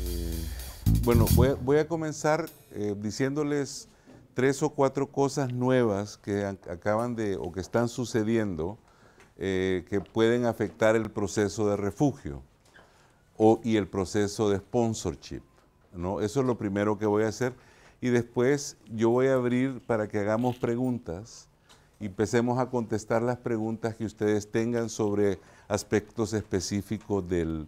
Eh, bueno, voy a, comenzar eh, diciéndoles tres o cuatro cosas nuevas que acaban de o que están sucediendo eh, que pueden afectar el proceso de refugio y el proceso de sponsorship. ¿no? Eso es lo primero que voy a hacer y después yo voy a abrir para que hagamos preguntas empecemos a contestar las preguntas que ustedes tengan sobre aspectos específicos del,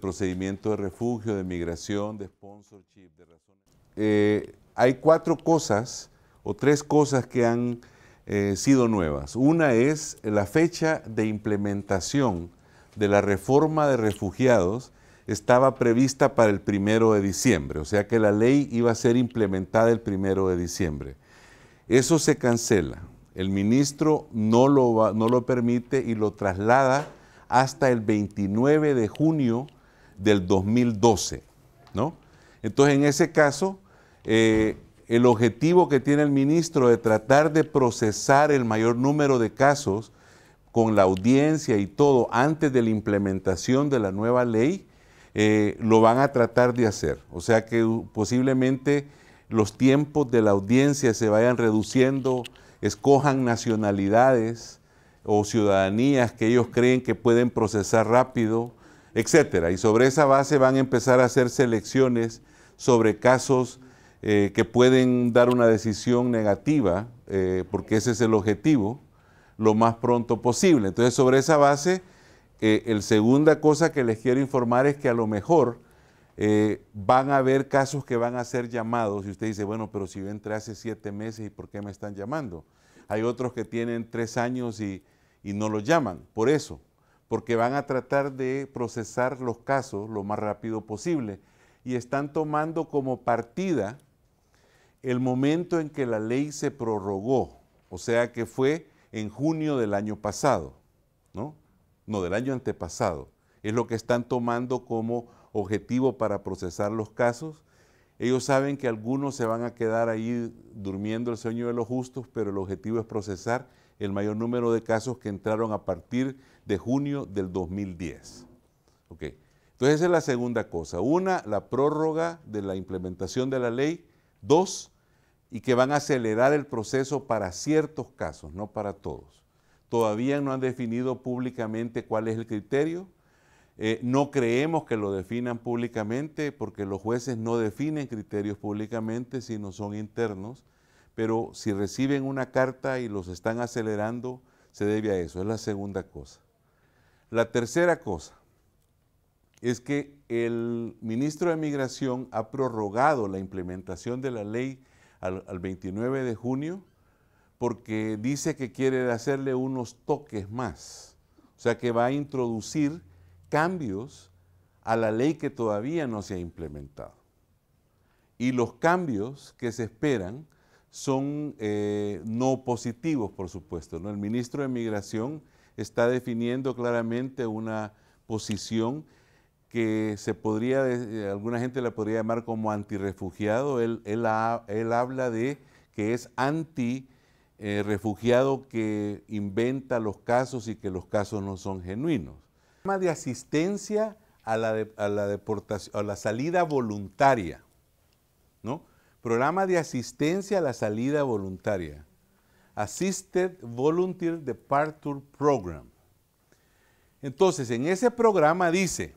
procedimiento de refugio, de migración, de sponsorship, de razones. Eh, hay cuatro cosas o tres cosas que han eh, sido nuevas. Una es la fecha de implementación de la reforma de refugiados estaba prevista para el primero de diciembre, o sea que la ley iba a ser implementada el primero de diciembre. Eso se cancela. El ministro no lo, va, no lo permite y lo traslada hasta el 29 de junio del 2012. ¿no? Entonces, en ese caso, eh, el objetivo que tiene el ministro de tratar de procesar el mayor número de casos con la audiencia y todo antes de la implementación de la nueva ley, eh, lo van a tratar de hacer. O sea que posiblemente los tiempos de la audiencia se vayan reduciendo, escojan nacionalidades o ciudadanías que ellos creen que pueden procesar rápido, etcétera. Y sobre esa base van a empezar a hacer selecciones sobre casos eh, que pueden dar una decisión negativa, eh, porque ese es el objetivo, lo más pronto posible. Entonces, sobre esa base, eh, la segunda cosa que les quiero informar es que a lo mejor eh, van a haber casos que van a ser llamados y usted dice, bueno, pero si yo entré hace siete meses y por qué me están llamando. Hay otros que tienen tres años y, no los llaman, por eso, porque van a tratar de procesar los casos lo más rápido posible y están tomando como partida el momento en que la ley se prorrogó, o sea que fue en junio del año pasado, ¿no? No, del año antepasado. Es lo que están tomando como objetivo para procesar los casos. Ellos saben que algunos se van a quedar ahí durmiendo el sueño de los justos, pero el objetivo es procesar el mayor número de casos que entraron a partir de junio del 2010. Entonces esa es la segunda cosa. Una, la prórroga de la implementación de la ley. Dos, y que van a acelerar el proceso para ciertos casos, no para todos. Todavía no han definido públicamente cuál es el criterio, eh, no creemos que lo definan públicamente porque los jueces no definen criterios públicamente, sino son internos, pero si reciben una carta y los están acelerando, se debe a eso. Es la segunda cosa. La tercera cosa es que el ministro de Migración ha prorrogado la implementación de la ley al, al 29 de junio porque dice que quiere hacerle unos toques más. O sea que va a introducir cambios a la ley que todavía no se ha implementado. Y los cambios que se esperan son eh, no positivos, por supuesto. El ministro de Migración está definiendo claramente una posición que se podría, eh, alguna gente la podría llamar como antirefugiado, Él, habla de que es anti eh, refugiado que inventa los casos y que los casos no son genuinos de asistencia a la, deportación, a la salida voluntaria, ¿no? Programa de asistencia a la salida voluntaria. Assisted Volunteer Departure Program. Entonces, en ese programa dice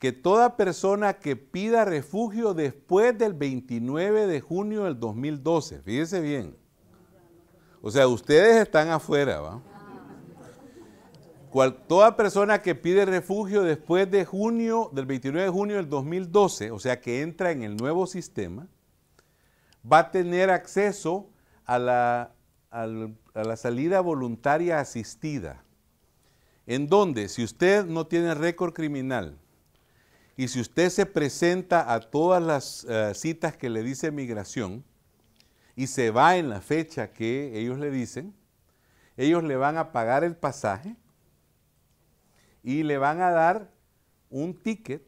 que toda persona que pida refugio después del 29 de junio del 2012, fíjese bien. O sea, ustedes están afuera, ¿va? Cual, toda persona que pide refugio después de junio, del 29 de junio del 2012, o sea que entra en el nuevo sistema, va a tener acceso a la, salida voluntaria asistida, en donde si usted no tiene récord criminal y si usted se presenta a todas las eh, citas que le dice migración y se va en la fecha que ellos le dicen, ellos le van a pagar el pasaje y le van a dar un ticket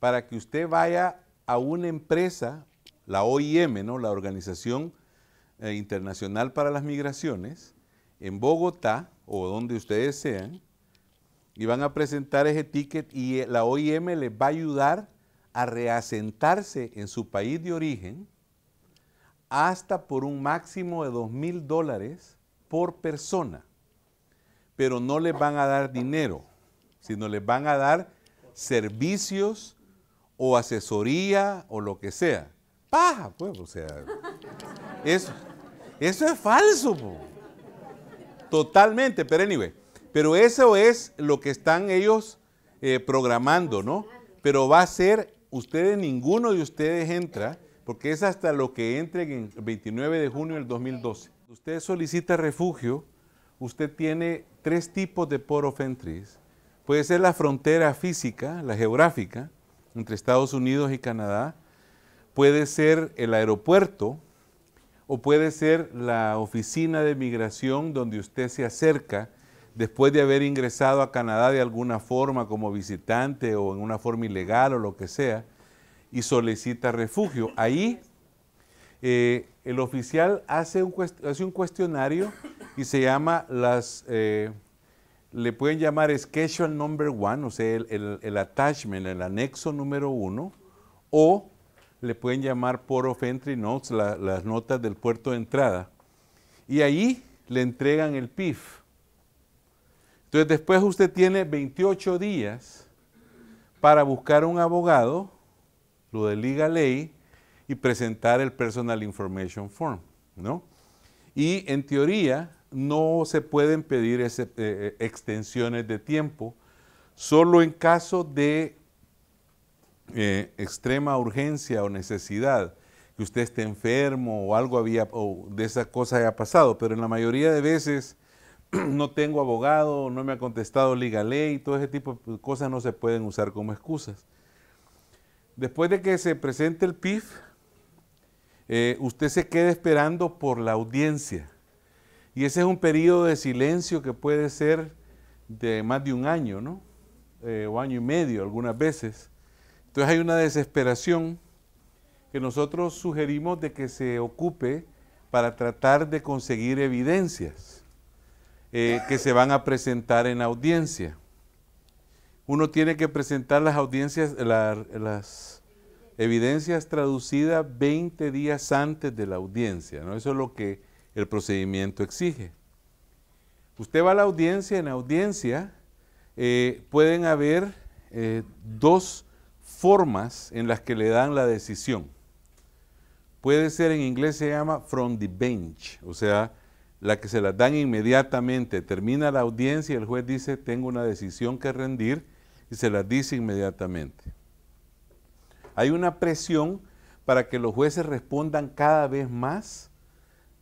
para que usted vaya a una empresa, la OIM, ¿no? la Organización eh, Internacional para las Migraciones, en Bogotá o donde ustedes sean, y van a presentar ese ticket y eh, la OIM les va a ayudar a reasentarse en su país de origen hasta por un máximo de dos mil dólares por persona pero no les van a dar dinero, sino les van a dar servicios o asesoría o lo que sea. Paja, pues, o sea, eso, eso es falso, totalmente, pero anyway, pero eso es lo que están ellos eh, programando, ¿no? Pero va a ser, ustedes, ninguno de ustedes entra, porque es hasta lo que entren en el 29 de junio del 2012. Usted solicita refugio usted tiene tres tipos de port of Puede ser la frontera física, la geográfica, entre Estados Unidos y Canadá. Puede ser el aeropuerto o puede ser la oficina de migración donde usted se acerca después de haber ingresado a Canadá de alguna forma como visitante o en una forma ilegal o lo que sea y solicita refugio. Ahí eh, el oficial hace un, cuestionario y se llama las, eh, le pueden llamar schedule number one, o sea, el, attachment, el anexo número uno, o le pueden llamar port of entry notes, las notas del puerto de entrada. Y ahí le entregan el PIF. Entonces después usted tiene 28 días para buscar un abogado, lo de Liga Ley, y presentar el Personal Information Form, ¿no? Y en teoría no se pueden pedir ese, eh, eh, extensiones de tiempo, solo en caso de eh, extrema urgencia o necesidad, que usted esté enfermo o algo había, o de esa cosa haya pasado, pero en la mayoría de veces no tengo abogado, no me ha contestado Liga Ley, todo ese tipo de cosas no se pueden usar como excusas. Después de que se presente el PIF, eh, usted se queda esperando por la audiencia. Y ese es un periodo de silencio que puede ser de más de un año, ¿no? Eh, o año y medio algunas veces. Entonces hay una desesperación que nosotros sugerimos de que se ocupe para tratar de conseguir evidencias eh, que se van a presentar en audiencia. Uno tiene que presentar las audiencias, las evidencias traducidas 20 días antes de la audiencia, ¿no? Eso es lo que el procedimiento exige. Usted va a la audiencia, en audiencia eh, pueden haber eh, dos formas en las que le dan la decisión. Puede ser en inglés se llama from the bench, o sea, la que se la dan inmediatamente. Termina la audiencia y el juez dice, tengo una decisión que rendir y se la dice inmediatamente. Hay una presión para que los jueces respondan cada vez más,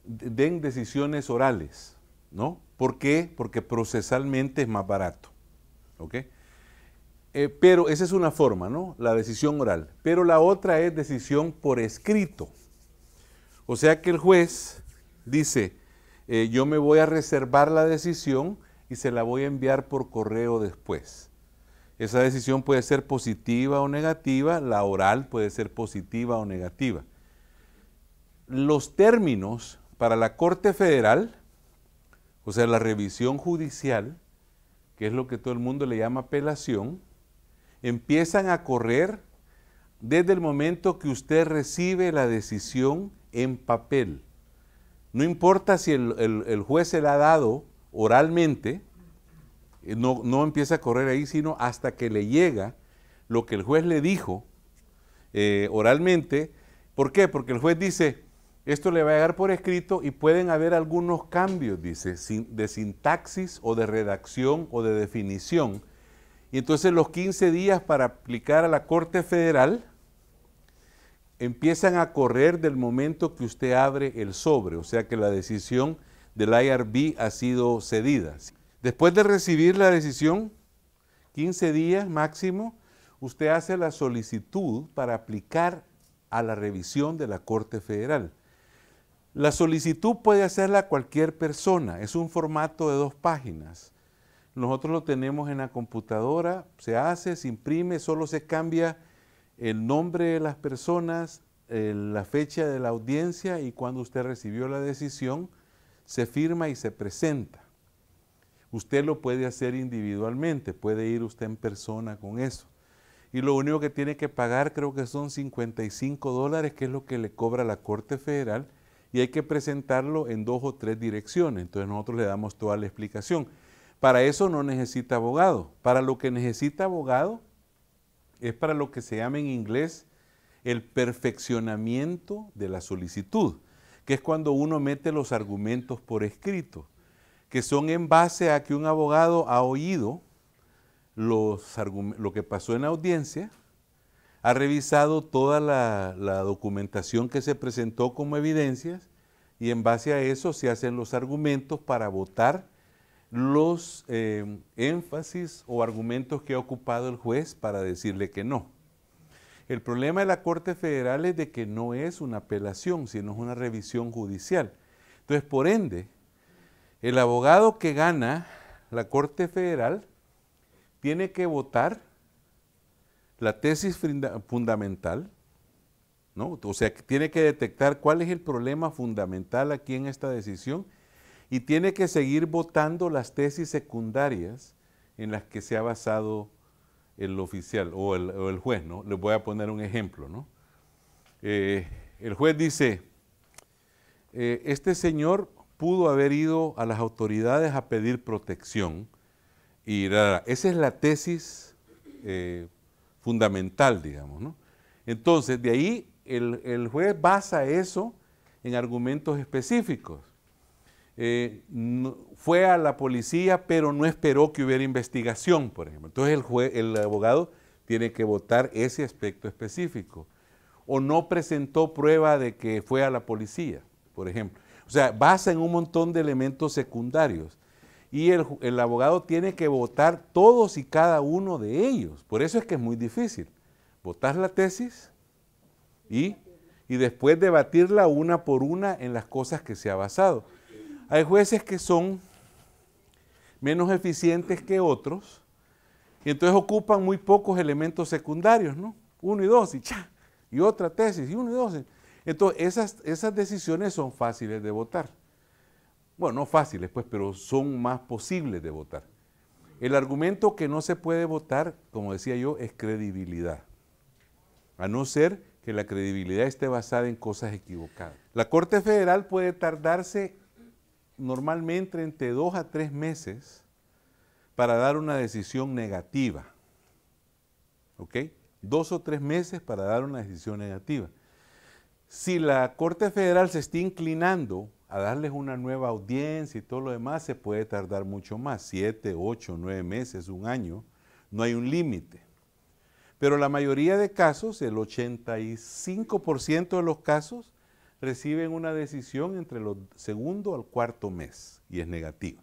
den decisiones orales, ¿no? ¿Por qué? Porque procesalmente es más barato, ¿ok? Eh, pero esa es una forma, ¿no? La decisión oral. Pero la otra es decisión por escrito. O sea que el juez dice, eh, yo me voy a reservar la decisión y se la voy a enviar por correo después. Esa decisión puede ser positiva o negativa, la oral puede ser positiva o negativa. Los términos para la Corte Federal, o sea, la revisión judicial, que es lo que todo el mundo le llama apelación, empiezan a correr desde el momento que usted recibe la decisión en papel. No importa si el, juez se la ha dado oralmente, eh, no, empieza a correr ahí, sino hasta que le llega lo que el juez le dijo eh, oralmente. ¿Por qué? Porque el juez dice, esto le va a llegar por escrito y pueden haber algunos cambios, dice, de sintaxis o de redacción o de definición. Y entonces los 15 días para aplicar a la Corte Federal empiezan a correr del momento que usted abre el sobre, o sea que la decisión del IRB ha sido cedida. Después de recibir la decisión, 15 días máximo, usted hace la solicitud para aplicar a la revisión de la Corte Federal. La solicitud puede hacerla cualquier persona, es un formato de dos páginas. Nosotros lo tenemos en la computadora, se hace, se imprime, solo se cambia el nombre de las personas, la fecha de la audiencia y cuando usted recibió la decisión, se firma y se presenta. Usted lo puede hacer individualmente, puede ir usted en persona con eso. Y lo único que tiene que pagar creo que son 55 dólares, que es lo que le cobra la Corte Federal, y hay que presentarlo en dos o tres direcciones. Entonces nosotros le damos toda la explicación. Para eso no necesita abogado. Para lo que necesita abogado es para lo que se llama en inglés el perfeccionamiento de la solicitud, que es cuando uno mete los argumentos por escrito que son en base a que un abogado ha oído los lo que pasó en la audiencia, ha revisado toda la, documentación que se presentó como evidencias y en base a eso se hacen los argumentos para votar los eh, énfasis o argumentos que ha ocupado el juez para decirle que no. El problema de la Corte Federal es de que no es una apelación, sino es una revisión judicial. Entonces, por ende, el abogado que gana la Corte Federal tiene que votar la tesis fundamental, O sea, tiene que detectar cuál es el problema fundamental aquí en esta decisión y tiene que seguir votando las tesis secundarias en las que se ha basado el oficial o el, juez, ¿no? Les voy a poner un ejemplo, ¿no? Eh, el juez dice, eh, este señor pudo haber ido a las autoridades a pedir protección. Y esa es la tesis eh, fundamental, digamos. Entonces, de ahí el, juez basa eso en argumentos específicos. Eh, fue a la policía, pero no esperó que hubiera investigación, por ejemplo. Entonces el, el abogado tiene que votar ese aspecto específico. O no presentó prueba de que fue a la policía, por ejemplo. O sea, basa en un montón de elementos secundarios. Y el, abogado tiene que votar todos y cada uno de ellos. Por eso es que es muy difícil. Votar la tesis y, después debatirla una por una en las cosas que se ha basado. Hay jueces que son menos eficientes que otros y entonces ocupan muy pocos elementos secundarios, ¿no? Uno y dos y cha, y otra tesis y uno y dos. Entonces, esas, decisiones son fáciles de votar. Bueno, no fáciles, pues, pero son más posibles de votar. El argumento que no se puede votar, como decía yo, es credibilidad. A no ser que la credibilidad esté basada en cosas equivocadas. La Corte Federal puede tardarse normalmente entre dos a tres meses para dar una decisión negativa. ¿Ok? Dos o tres meses para dar una decisión negativa si la Corte Federal se está inclinando a darles una nueva audiencia y todo lo demás, se puede tardar mucho más, siete, ocho, nueve meses, un año, no hay un límite. Pero la mayoría de casos, el 85% de los casos, reciben una decisión entre el segundo al cuarto mes y es negativa.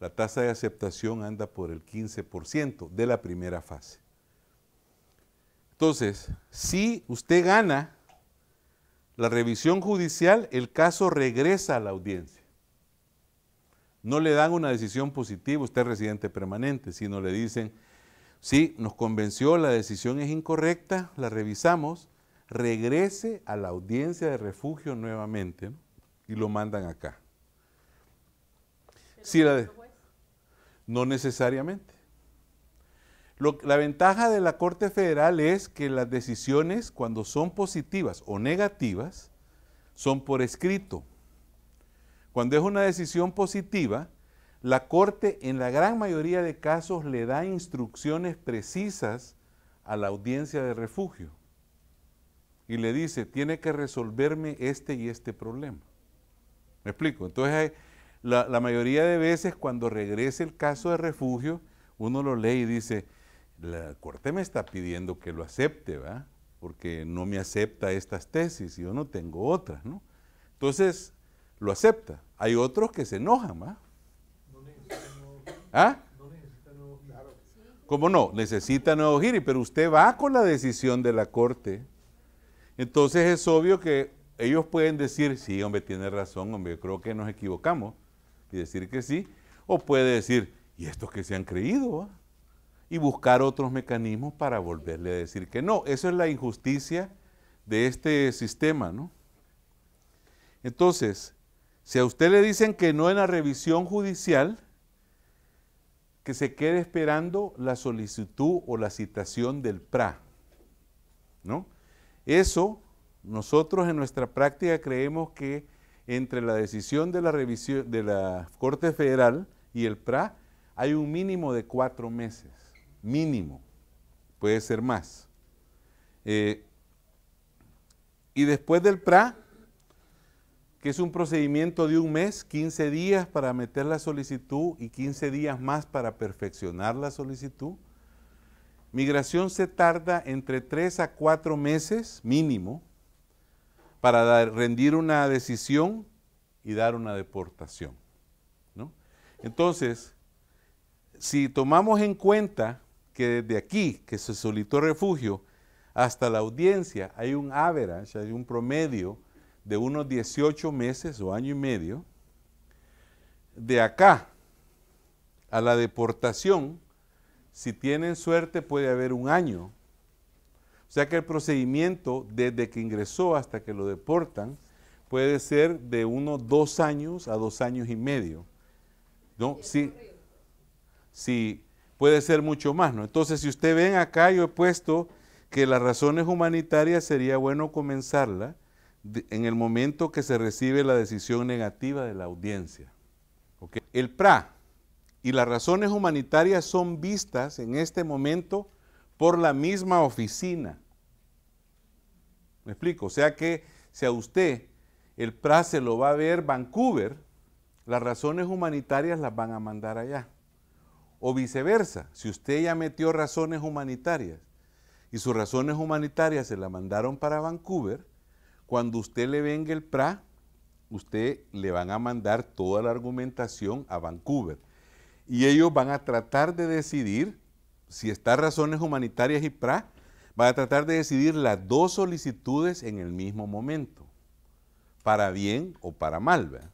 La tasa de aceptación anda por el 15% de la primera fase. Entonces, si usted gana la revisión judicial, el caso regresa a la audiencia. No le dan una decisión positiva, usted es residente permanente, sino le dicen, sí, nos convenció, la decisión es incorrecta, la revisamos, regrese a la audiencia de refugio nuevamente y lo mandan acá. Si la de... No necesariamente la ventaja de la Corte Federal es que las decisiones, cuando son positivas o negativas, son por escrito. Cuando es una decisión positiva, la Corte en la gran mayoría de casos le da instrucciones precisas a la audiencia de refugio y le dice, tiene que resolverme este y este problema. ¿Me explico? Entonces, la, la mayoría de veces cuando regrese el caso de refugio, uno lo lee y dice, la Corte me está pidiendo que lo acepte, ¿va? Porque no me acepta estas tesis y yo no tengo otras, ¿no? Entonces, lo acepta. Hay otros que se enojan, ¿va? ¿Ah? No necesita nuevo ¿Cómo no? Necesita nuevo giri, pero usted va con la decisión de la Corte. Entonces es obvio que ellos pueden decir, sí, hombre, tiene razón, hombre, creo que nos equivocamos, y decir que sí, o puede decir, ¿y estos que se han creído? ¿va? y buscar otros mecanismos para volverle a decir que no. Eso es la injusticia de este sistema, ¿no? Entonces, si a usted le dicen que no en la revisión judicial, que se quede esperando la solicitud o la citación del PRA, ¿no? Eso, nosotros en nuestra práctica creemos que entre la decisión de la, revisión, de la Corte Federal y el PRA hay un mínimo de cuatro meses mínimo, puede ser más. Eh, y después del PRA, que es un procedimiento de un mes, 15 días para meter la solicitud y 15 días más para perfeccionar la solicitud. Migración se tarda entre 3 a 4 meses mínimo para rendir una decisión y dar una deportación. Entonces, si tomamos en cuenta que desde aquí, que se solicitó refugio, hasta la audiencia hay un average, hay un promedio de unos 18 meses o año y medio, de acá a la deportación, si tienen suerte puede haber un año. O sea que el procedimiento desde que ingresó hasta que lo deportan puede ser de unos dos años a dos años y medio. ¿No? Sí. si puede ser mucho más, ¿no? Entonces, si usted ven acá, yo he puesto que las razones humanitarias sería bueno comenzarla en el momento que se recibe la decisión negativa de la audiencia. El PRA y las razones humanitarias son vistas en este momento por la misma oficina. ¿Me explico? O sea que si a usted el PRA se lo va a ver Vancouver, las razones humanitarias las van a mandar allá. O viceversa, si usted ya metió razones humanitarias y sus razones humanitarias se la mandaron para Vancouver, cuando usted le venga el PRA, usted le van a mandar toda la argumentación a Vancouver. Y ellos van a tratar de decidir, si están razones humanitarias y PRA, van a tratar de decidir las dos solicitudes en el mismo momento, para bien o para mal. ¿verdad?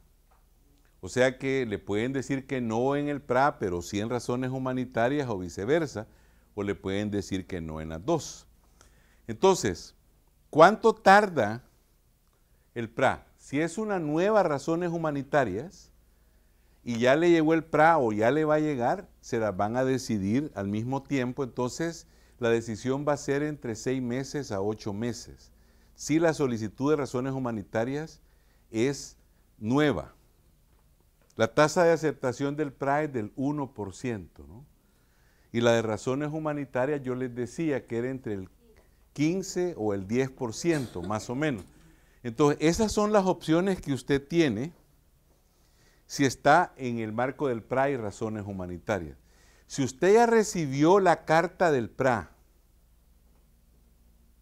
O sea que le pueden decir que no en el PRA, pero sí en razones humanitarias o viceversa, o le pueden decir que no en las dos. Entonces, ¿cuánto tarda el PRA? Si es una nueva razones humanitarias y ya le llegó el PRA o ya le va a llegar, se las van a decidir al mismo tiempo, entonces la decisión va a ser entre seis meses a ocho meses. Si la solicitud de razones humanitarias es nueva, la tasa de aceptación del PRA es del 1%, ¿no? Y la de razones humanitarias yo les decía que era entre el 15 o el 10%, más o menos. Entonces, esas son las opciones que usted tiene si está en el marco del PRA y razones humanitarias. Si usted ya recibió la carta del PRA,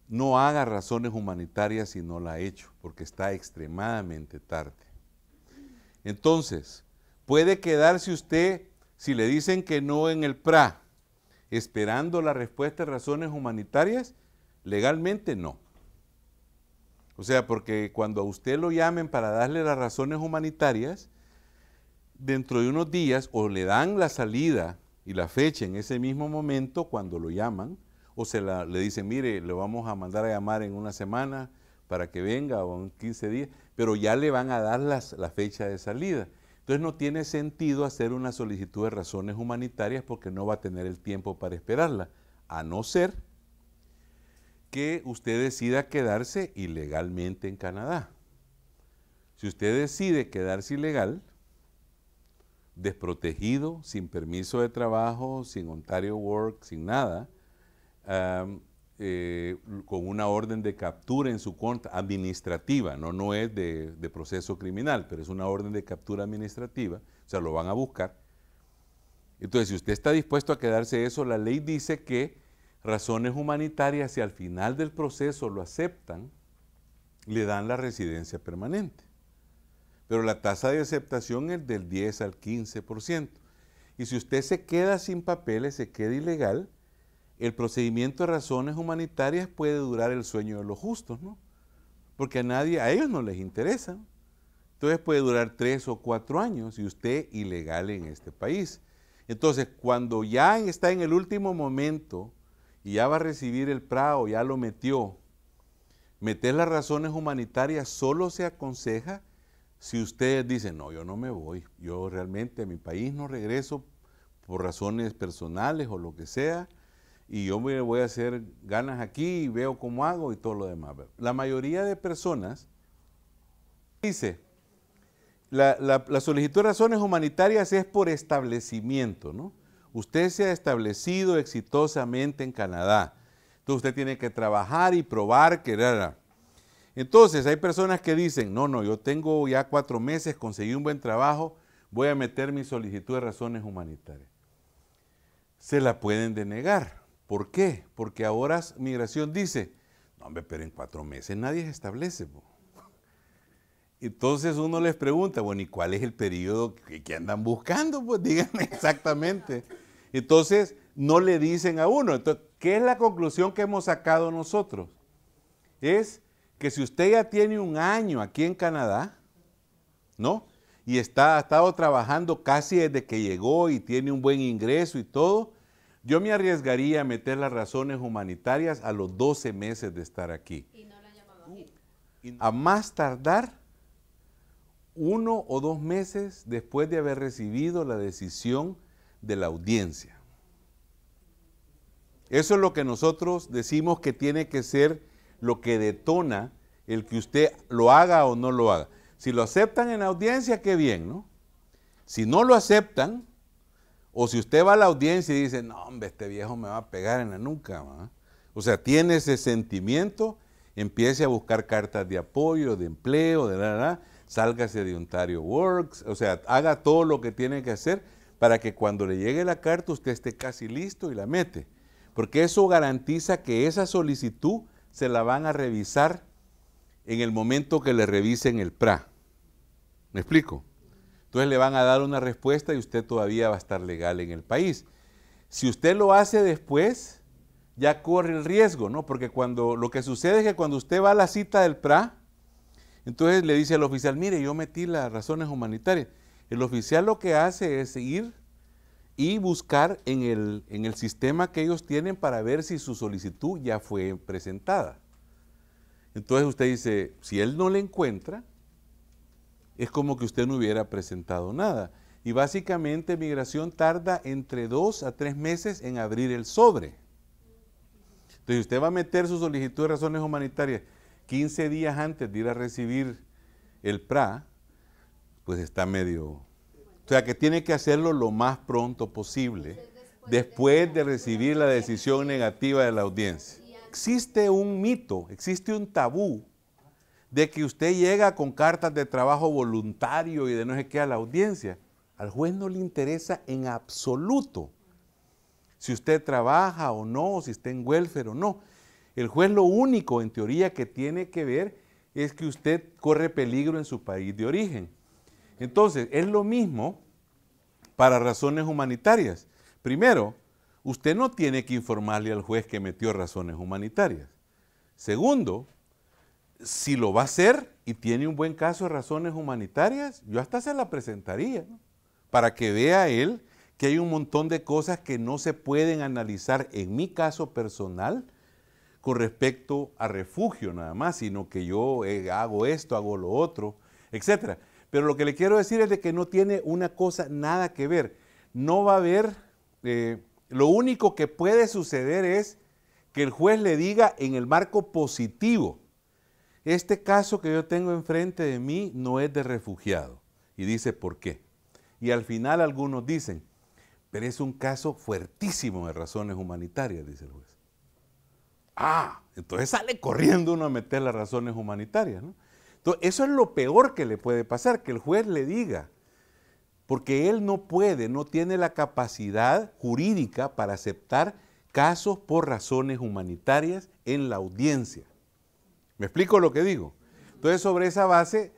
no haga razones humanitarias si no la ha hecho, porque está extremadamente tarde. Entonces, Puede quedarse usted, si le dicen que no en el PRA, esperando la respuesta de razones humanitarias, legalmente no. O sea, porque cuando a usted lo llamen para darle las razones humanitarias, dentro de unos días o le dan la salida y la fecha en ese mismo momento cuando lo llaman, o se le dicen, mire, le vamos a mandar a llamar en una semana para que venga o en 15 días, pero ya le van a dar las, la fecha de salida. Entonces no tiene sentido hacer una solicitud de razones humanitarias porque no va a tener el tiempo para esperarla, a no ser que usted decida quedarse ilegalmente en Canadá. Si usted decide quedarse ilegal, desprotegido, sin permiso de trabajo, sin Ontario Work, sin nada, eh, con una orden de captura en su contra, administrativa, no, no es de, de, proceso criminal, pero es una orden de captura administrativa, o sea, lo van a buscar. Entonces, si usted está dispuesto a quedarse eso, la ley dice que razones humanitarias, si al final del proceso lo aceptan, le dan la residencia permanente. Pero la tasa de aceptación es del 10 al 15%. Y si usted se queda sin papeles, se queda ilegal, el procedimiento de razones humanitarias puede durar el sueño de los justos, ¿no? Porque a nadie, a ellos no les interesa. Entonces puede durar tres o cuatro años y usted ilegal en este país. Entonces, cuando ya está en el último momento y ya va a recibir el PRAO, ya lo metió, meter las razones humanitarias solo se aconseja si ustedes dicen, no, yo no me voy, yo realmente a mi país no regreso por razones personales o lo que sea, y yo me voy a hacer ganas aquí y veo cómo hago y todo lo demás. La mayoría de personas dice, la, solicitud de razones humanitarias es por establecimiento, ¿no? Usted se ha establecido exitosamente en Canadá. Entonces usted tiene que trabajar y probar que... Entonces hay personas que dicen, no, no, yo tengo ya cuatro meses, conseguí un buen trabajo, voy a meter mi solicitud de razones humanitarias. Se la pueden denegar. ¿Por qué? Porque ahora migración dice, no, hombre, pero en cuatro meses nadie se establece. Entonces uno les pregunta, bueno, ¿y cuál es el periodo que, andan buscando? Pues díganme exactamente. Entonces no le dicen a uno. Entonces, ¿qué es la conclusión que hemos sacado nosotros? Es que si usted ya tiene un año aquí en Canadá, ¿no? Y está, ha estado trabajando casi desde que llegó y tiene un buen ingreso y todo, yo me arriesgaría a meter las razones humanitarias a los 12 meses de estar aquí. Y no la uh, a más tardar uno o dos meses después de haber recibido la decisión de la audiencia. Eso es lo que nosotros decimos que tiene que ser lo que detona el que usted lo haga o no lo haga. Si lo aceptan en la audiencia, qué bien, ¿no? Si no lo aceptan, o si usted va a la audiencia y dice, no, hombre, este viejo me va a pegar en la nuca. O sea, tiene ese sentimiento, empiece a buscar cartas de apoyo, de empleo, de nada, la, sálgase de Ontario Works, o sea, haga todo lo que tiene que hacer para que cuando le llegue la carta usted esté casi listo y la mete. Porque eso garantiza que esa solicitud se la van a revisar en el momento que le revisen el PRA. ¿Me explico? Entonces le van a dar una respuesta y usted todavía va a estar legal en el país. Si usted lo hace después, ya corre el riesgo, ¿no? Porque cuando lo que sucede es que cuando usted va a la cita del PRA, entonces le dice al oficial, mire, yo metí las razones humanitarias. El oficial lo que hace es ir y buscar en el, en el sistema que ellos tienen para ver si su solicitud ya fue presentada. Entonces usted dice, si él no le encuentra, es como que usted no hubiera presentado nada. Y básicamente migración tarda entre dos a tres meses en abrir el sobre. Entonces usted va a meter su solicitud de razones humanitarias 15 días antes de ir a recibir el PRA, pues está medio... O sea que tiene que hacerlo lo más pronto posible después de recibir la decisión negativa de la audiencia. Existe un mito, existe un tabú de que usted llega con cartas de trabajo voluntario y de no sé qué a la audiencia. Al juez no le interesa en absoluto si usted trabaja o no, si está en welfare o no. El juez lo único en teoría que tiene que ver es que usted corre peligro en su país de origen. Entonces, es lo mismo para razones humanitarias. Primero, usted no tiene que informarle al juez que metió razones humanitarias. Segundo, si lo va a hacer y tiene un buen caso de razones humanitarias, yo hasta se la presentaría, para que vea él que hay un montón de cosas que no se pueden analizar en mi caso personal con respecto a refugio nada más, sino que yo eh, hago esto, hago lo otro, etc. Pero lo que le quiero decir es de que no tiene una cosa nada que ver. No va a haber, eh, lo único que puede suceder es que el juez le diga en el marco positivo, este caso que yo tengo enfrente de mí no es de refugiado. Y dice, ¿por qué? Y al final algunos dicen, pero es un caso fuertísimo de razones humanitarias, dice el juez. Ah, entonces sale corriendo uno a meter las razones humanitarias, ¿no? Entonces, eso es lo peor que le puede pasar, que el juez le diga, porque él no puede, no tiene la capacidad jurídica para aceptar casos por razones humanitarias en la audiencia. ¿Me explico lo que digo? Entonces, sobre esa base,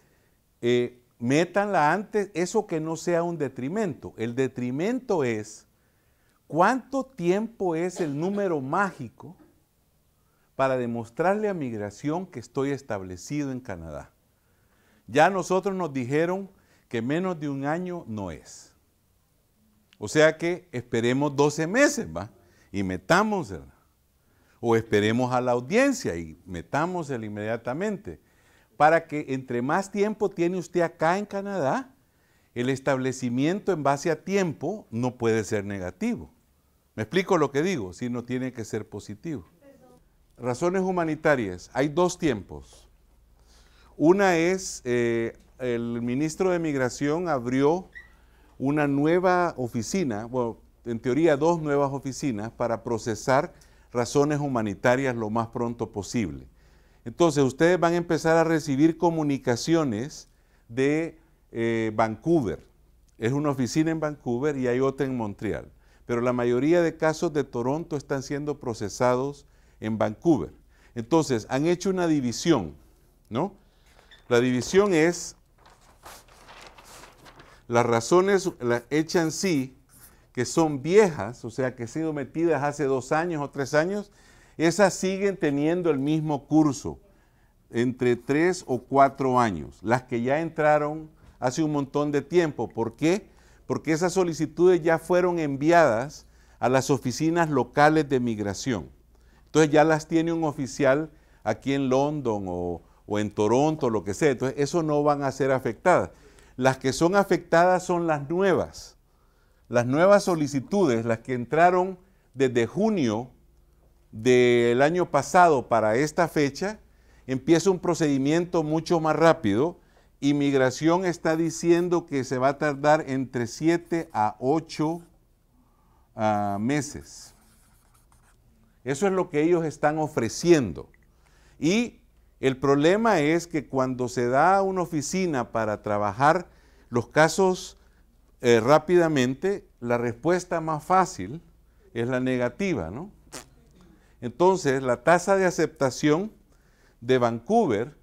eh, métanla antes, eso que no sea un detrimento. El detrimento es cuánto tiempo es el número mágico para demostrarle a migración que estoy establecido en Canadá. Ya nosotros nos dijeron que menos de un año no es. O sea que esperemos 12 meses, ¿va? Y verdad o esperemos a la audiencia y metámosela inmediatamente, para que entre más tiempo tiene usted acá en Canadá, el establecimiento en base a tiempo no puede ser negativo. ¿Me explico lo que digo? Si no tiene que ser positivo. Razones humanitarias. Hay dos tiempos. Una es, eh, el ministro de Migración abrió una nueva oficina, bueno, en teoría dos nuevas oficinas para procesar razones humanitarias lo más pronto posible. Entonces, ustedes van a empezar a recibir comunicaciones de eh, Vancouver. Es una oficina en Vancouver y hay otra en Montreal. Pero la mayoría de casos de Toronto están siendo procesados en Vancouver. Entonces, han hecho una división, ¿no? La división es las razones, la sí que son viejas, o sea, que han sido metidas hace dos años o tres años, esas siguen teniendo el mismo curso, entre tres o cuatro años, las que ya entraron hace un montón de tiempo. ¿Por qué? Porque esas solicitudes ya fueron enviadas a las oficinas locales de migración. Entonces ya las tiene un oficial aquí en London o, en Toronto, lo que sea. Entonces eso no van a ser afectadas. Las que son afectadas son las nuevas las nuevas solicitudes, las que entraron desde junio del año pasado para esta fecha, empieza un procedimiento mucho más rápido. Inmigración está diciendo que se va a tardar entre 7 a 8 ah, meses. Eso es lo que ellos están ofreciendo. Y el problema es que cuando se da una oficina para trabajar los casos eh, rápidamente, la respuesta más fácil es la negativa, ¿no? Entonces, la tasa de aceptación de Vancouver,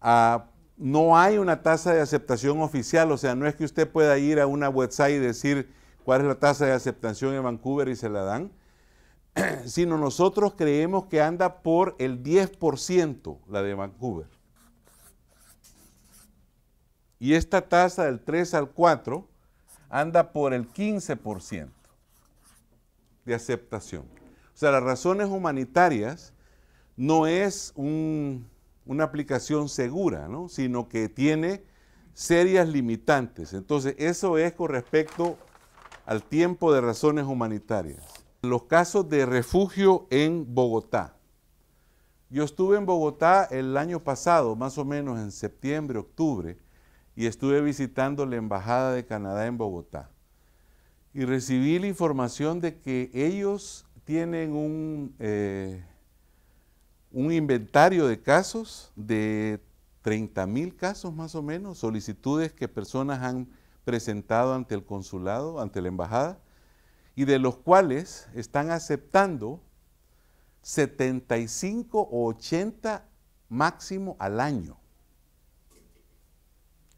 ah, no hay una tasa de aceptación oficial, o sea, no es que usted pueda ir a una website y decir cuál es la tasa de aceptación en Vancouver y se la dan, sino nosotros creemos que anda por el 10% la de Vancouver. Y esta tasa del 3 al 4 anda por el 15% de aceptación. O sea, las razones humanitarias no es una aplicación segura, sino que tiene serias limitantes. Entonces, eso es con respecto al tiempo de razones humanitarias. Los casos de refugio en Bogotá. Yo estuve en Bogotá el año pasado, más o menos en septiembre, octubre, y estuve visitando la Embajada de Canadá en Bogotá. Y recibí la información de que ellos tienen un, eh, un inventario de casos, de 30 mil casos más o menos, solicitudes que personas han presentado ante el consulado, ante la embajada, y de los cuales están aceptando 75 o 80 máximo al año.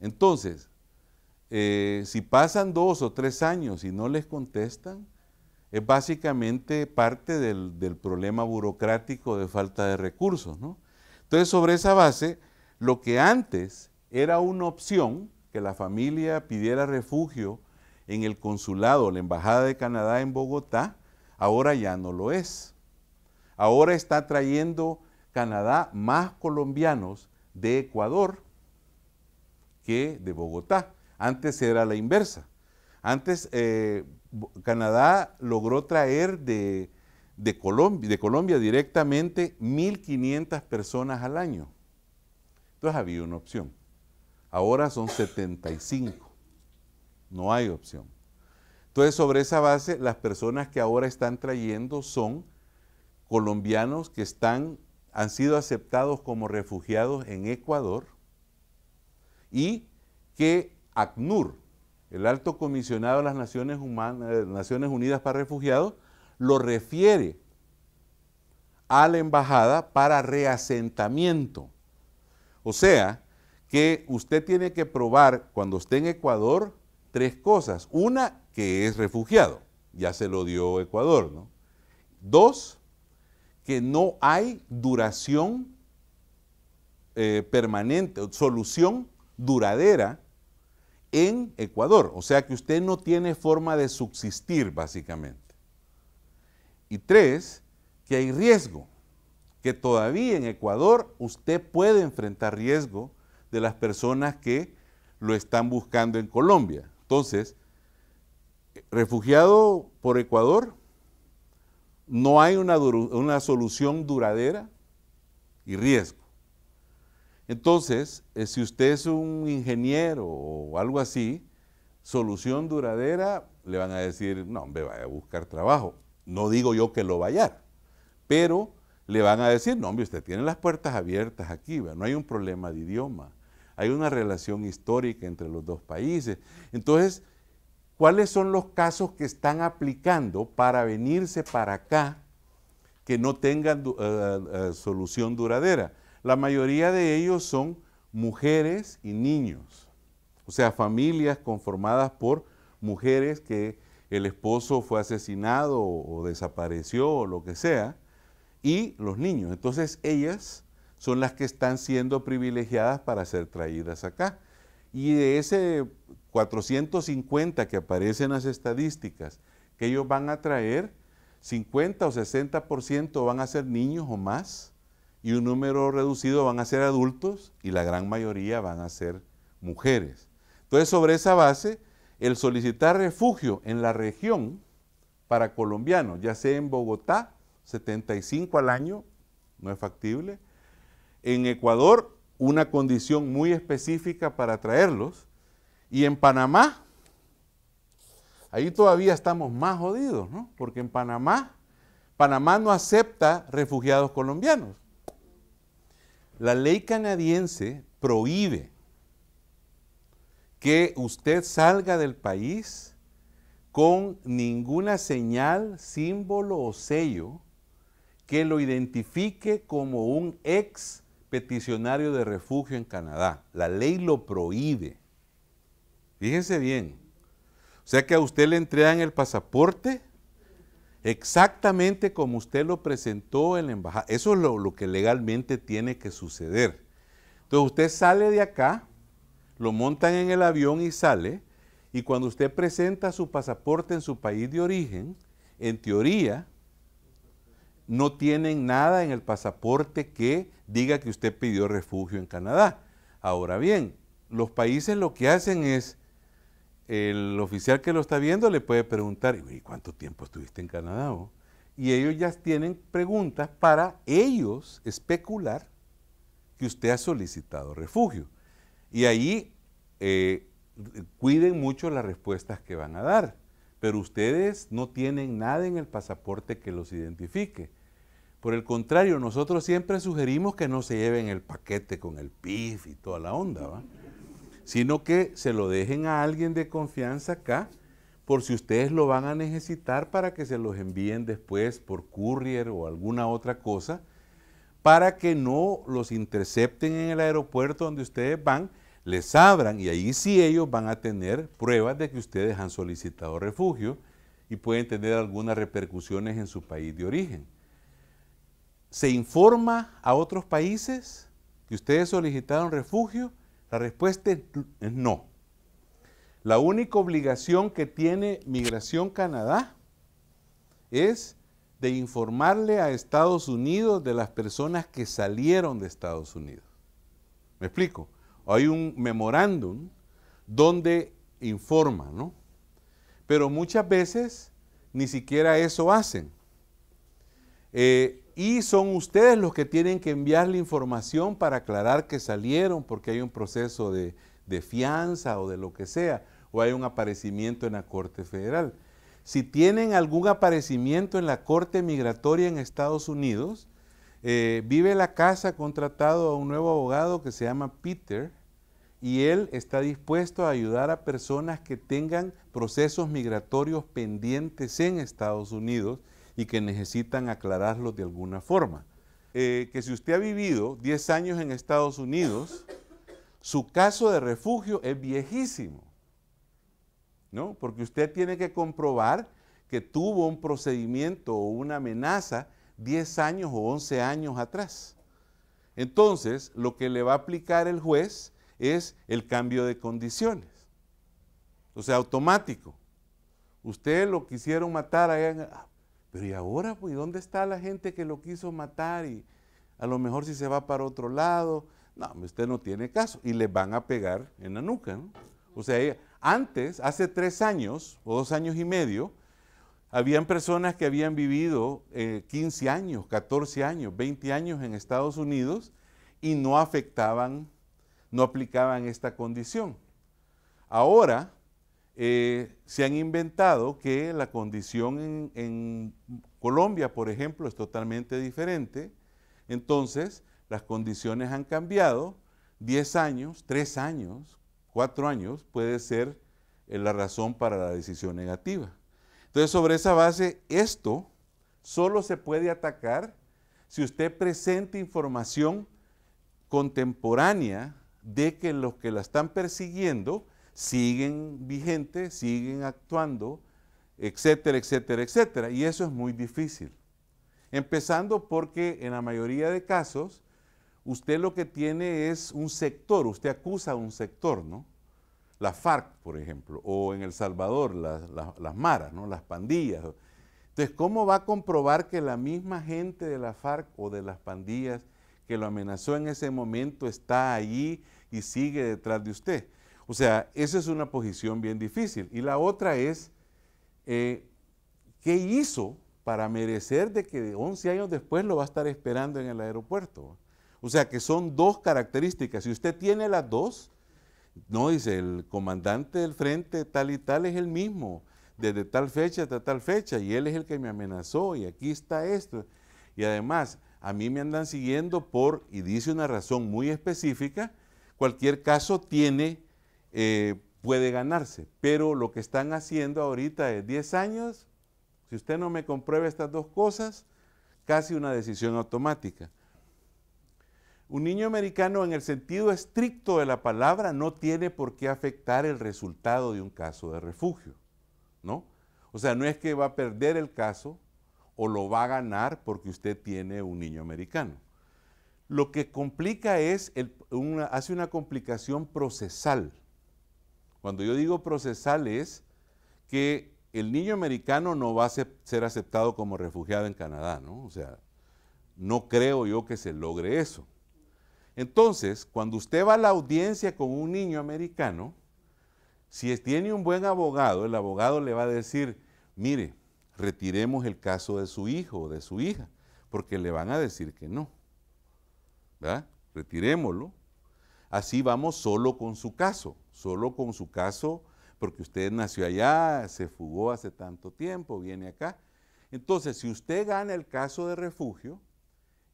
Entonces, eh, si pasan dos o tres años y no les contestan, es básicamente parte del, del, problema burocrático de falta de recursos. ¿no? Entonces, sobre esa base, lo que antes era una opción, que la familia pidiera refugio en el consulado, la Embajada de Canadá en Bogotá, ahora ya no lo es. Ahora está trayendo Canadá más colombianos de Ecuador que de Bogotá. Antes era la inversa. Antes eh, Canadá logró traer de, Colombia, de Colombia directamente 1.500 personas al año. Entonces había una opción. Ahora son 75. No hay opción. Entonces, sobre esa base, las personas que ahora están trayendo son colombianos que están, han sido aceptados como refugiados en Ecuador, y que ACNUR, el alto comisionado de las eh, Naciones, Unidas para Refugiados, lo refiere a la embajada para reasentamiento. O sea, que usted tiene que probar cuando esté en Ecuador tres cosas. Una, que es refugiado, ya se lo dio Ecuador, ¿no? Dos, que no hay duración eh, permanente, solución duradera en Ecuador. O sea que usted no tiene forma de subsistir, básicamente. Y tres, que hay riesgo, que todavía en Ecuador usted puede enfrentar riesgo de las personas que lo están buscando en Colombia. Entonces, refugiado por Ecuador, no hay una, solución duradera y riesgo. Entonces, eh, si usted es un ingeniero o algo así, solución duradera, le van a decir, no, hombre, vaya a buscar trabajo. No digo yo que lo vaya, pero le van a decir, no, hombre, usted tiene las puertas abiertas aquí, no hay un problema de idioma, hay una relación histórica entre los dos países. Entonces, ¿cuáles son los casos que están aplicando para venirse para acá que no tengan eh, eh, solución duradera? la mayoría de ellos son mujeres y niños, o sea, familias conformadas por mujeres que el esposo fue asesinado o, desapareció o lo que sea, y los niños. Entonces ellas son las que están siendo privilegiadas para ser traídas acá. Y de ese 450 que aparecen las estadísticas, que ellos van a traer, 50 o 60% van a ser niños o más, y un número reducido van a ser adultos y la gran mayoría van a ser mujeres. Entonces, sobre esa base, el solicitar refugio en la región para colombianos, ya sea en Bogotá, 75 al año, no es factible. En Ecuador, una condición muy específica para traerlos. Y en Panamá, ahí todavía estamos más jodidos, ¿no? Porque en Panamá, Panamá no acepta refugiados colombianos. La ley canadiense prohíbe que usted salga del país con ninguna señal, símbolo o sello que lo identifique como un ex peticionario de refugio en Canadá. La ley lo prohíbe. Fíjense bien. O sea que a usted le entregan el pasaporte exactamente como usted lo presentó en la embajada. Eso es lo, que legalmente tiene que suceder. Entonces usted sale de acá, lo montan en el avión y sale, y cuando usted presenta su pasaporte en su país de origen, en teoría, no tienen nada en el pasaporte que diga que usted pidió refugio en Canadá. Ahora bien, los países lo que hacen es el oficial que lo está viendo le puede preguntar, ¿y cuánto tiempo estuviste en Canadá? Y ellos ya tienen preguntas para ellos especular que usted ha solicitado refugio. Y ahí eh, cuiden mucho las respuestas que van a dar, pero ustedes no tienen nada en el pasaporte que los identifique. Por el contrario, nosotros siempre sugerimos que no se lleven el paquete con el PIF y toda la onda, ¿va? sino que se lo dejen a alguien de confianza acá, por si ustedes lo van a necesitar para que se los envíen después por courier o alguna otra cosa, para que no los intercepten en el aeropuerto donde ustedes van, les abran y ahí sí ellos van a tener pruebas de que ustedes han solicitado refugio y pueden tener algunas repercusiones en su país de origen. ¿Se informa a otros países que ustedes solicitaron refugio? La respuesta es no. La única obligación que tiene Migración Canadá es de informarle a Estados Unidos de las personas que salieron de Estados Unidos. ¿Me explico? Hay un memorándum donde informa, ¿no? Pero muchas veces ni siquiera eso hacen. Eh, y son ustedes los que tienen que enviar la información para aclarar que salieron porque hay un proceso de, fianza o de lo que sea, o hay un aparecimiento en la Corte Federal. Si tienen algún aparecimiento en la Corte Migratoria en Estados Unidos, eh, Vive la Casa contratado a un nuevo abogado que se llama Peter y él está dispuesto a ayudar a personas que tengan procesos migratorios pendientes en Estados Unidos y que necesitan aclararlo de alguna forma. Eh, que si usted ha vivido 10 años en Estados Unidos, su caso de refugio es viejísimo, ¿no? Porque usted tiene que comprobar que tuvo un procedimiento o una amenaza 10 años o 11 años atrás. Entonces, lo que le va a aplicar el juez es el cambio de condiciones. O sea, automático. Usted lo quisieron matar allá en, pero ¿y ahora? Pues ¿dónde está la gente que lo quiso matar? Y a lo mejor si se va para otro lado, no, usted no tiene caso. Y le van a pegar en la nuca. O sea, antes, hace tres años o dos años y medio, habían personas que habían vivido 15 eh, años, 14 años, 20 años en Estados Unidos y no afectaban, no aplicaban esta condición. Ahora, eh, se han inventado que la condición en, Colombia, por ejemplo, es totalmente diferente. Entonces, las condiciones han cambiado. 10 años, tres años, cuatro años puede ser eh, la razón para la decisión negativa. Entonces, sobre esa base, esto solo se puede atacar si usted presenta información contemporánea de que los que la están persiguiendo siguen vigentes, siguen actuando, etcétera, etcétera, etcétera. Y eso es muy difícil. Empezando porque en la mayoría de casos usted lo que tiene es un sector, usted acusa a un sector, ¿no? La FARC, por ejemplo, o en El Salvador, las, maras, ¿no? Las pandillas. Entonces, ¿cómo va a comprobar que la misma gente de la FARC o de las pandillas que lo amenazó en ese momento está allí y sigue detrás de usted? O sea, esa es una posición bien difícil. Y la otra es, eh, ¿qué hizo para merecer de que 11 años después lo va a estar esperando en el aeropuerto? O sea, que son dos características. Si usted tiene las dos, no dice, el comandante del frente tal y tal es el mismo, desde tal fecha hasta tal fecha, y él es el que me amenazó, y aquí está esto. Y además, a mí me andan siguiendo por, y dice una razón muy específica, cualquier caso tiene eh, puede ganarse. Pero lo que están haciendo ahorita es 10 años, si usted no me comprueba estas dos cosas, casi una decisión automática. Un niño americano en el sentido estricto de la palabra no tiene por qué afectar el resultado de un caso de refugio, ¿no? O sea, no es que va a perder el caso o lo va a ganar porque usted tiene un niño americano. Lo que complica es, hace una complicación procesal, cuando yo digo procesal es que el niño americano no va a ser aceptado como refugiado en Canadá, ¿no? O sea, no creo yo que se logre eso. Entonces, cuando usted va a la audiencia con un niño americano, si tiene un buen abogado, el abogado le va a decir, mire, retiremos el caso de su hijo o de su hija, porque le van a decir que no. ¿Verdad? Retirémoslo. Así vamos solo con su caso solo con su caso, porque usted nació allá, se fugó hace tanto tiempo, viene acá. Entonces, si usted gana el caso de refugio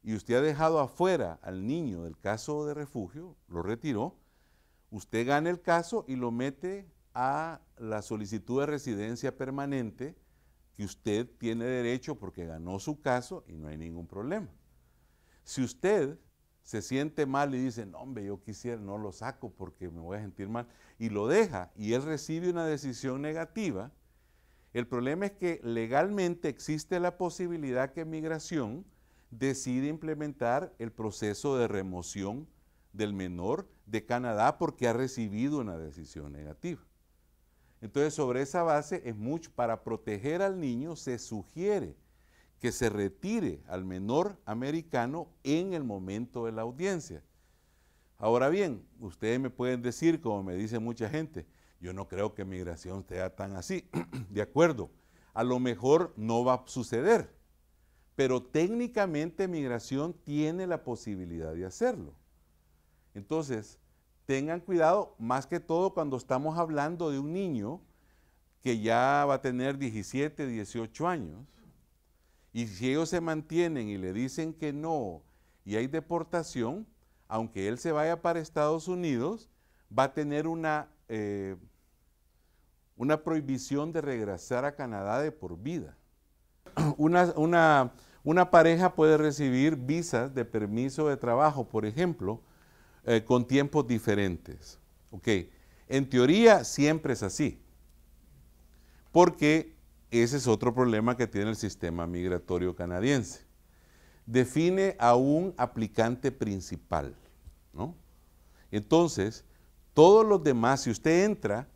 y usted ha dejado afuera al niño del caso de refugio, lo retiró, usted gana el caso y lo mete a la solicitud de residencia permanente que usted tiene derecho porque ganó su caso y no hay ningún problema. Si usted se siente mal y dice, no, hombre, yo quisiera, no lo saco porque me voy a sentir mal, y lo deja, y él recibe una decisión negativa, el problema es que legalmente existe la posibilidad que migración decide implementar el proceso de remoción del menor de Canadá porque ha recibido una decisión negativa. Entonces, sobre esa base, es mucho, para proteger al niño se sugiere que se retire al menor americano en el momento de la audiencia. Ahora bien, ustedes me pueden decir, como me dice mucha gente, yo no creo que migración sea tan así. de acuerdo, a lo mejor no va a suceder, pero técnicamente migración tiene la posibilidad de hacerlo. Entonces, tengan cuidado, más que todo cuando estamos hablando de un niño que ya va a tener 17, 18 años, y si ellos se mantienen y le dicen que no y hay deportación, aunque él se vaya para Estados Unidos, va a tener una, eh, una prohibición de regresar a Canadá de por vida. Una, pareja puede recibir visas de permiso de trabajo, por ejemplo, eh, con tiempos diferentes. Okay. En teoría siempre es así, porque ese es otro problema que tiene el sistema migratorio canadiense. Define a un aplicante principal, ¿no? Entonces, todos los demás, si usted entra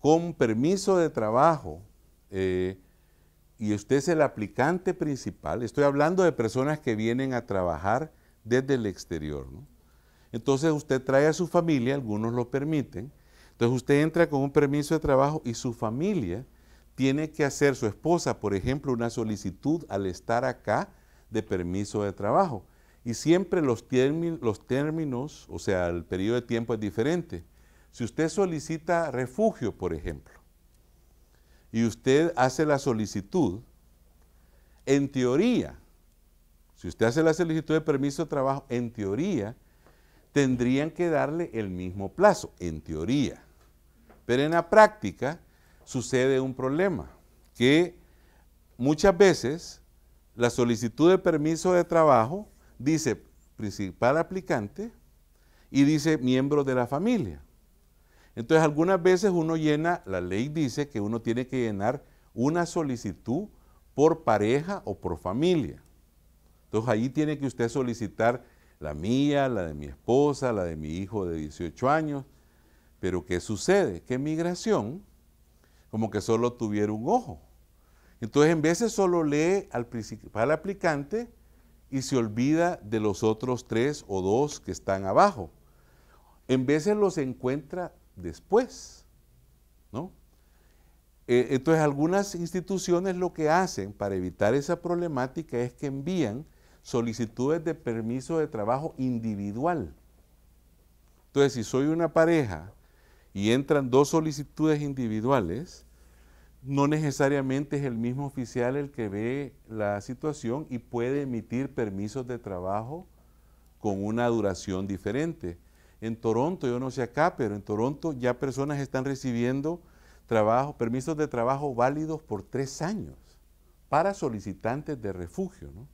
con permiso de trabajo eh, y usted es el aplicante principal, estoy hablando de personas que vienen a trabajar desde el exterior, ¿no? Entonces usted trae a su familia, algunos lo permiten, entonces usted entra con un permiso de trabajo y su familia tiene que hacer su esposa, por ejemplo, una solicitud al estar acá de permiso de trabajo. Y siempre los, términos, o sea, el periodo de tiempo es diferente. Si usted solicita refugio, por ejemplo, y usted hace la solicitud, en teoría, si usted hace la solicitud de permiso de trabajo, en teoría, tendrían que darle el mismo plazo, en teoría. Pero en la práctica, sucede un problema, que muchas veces la solicitud de permiso de trabajo dice principal aplicante y dice miembro de la familia. Entonces algunas veces uno llena, la ley dice que uno tiene que llenar una solicitud por pareja o por familia. Entonces ahí tiene que usted solicitar la mía, la de mi esposa, la de mi hijo de 18 años. Pero ¿qué sucede? Que migración como que solo tuviera un ojo. Entonces, en veces solo lee al principal aplicante y se olvida de los otros tres o dos que están abajo. En veces los encuentra después, ¿no? Eh, entonces, algunas instituciones lo que hacen para evitar esa problemática es que envían solicitudes de permiso de trabajo individual. Entonces, si soy una pareja y entran dos solicitudes individuales, no necesariamente es el mismo oficial el que ve la situación y puede emitir permisos de trabajo con una duración diferente. En Toronto, yo no sé acá, pero en Toronto ya personas están recibiendo permisos de trabajo válidos por tres años para solicitantes de refugio. ¿no?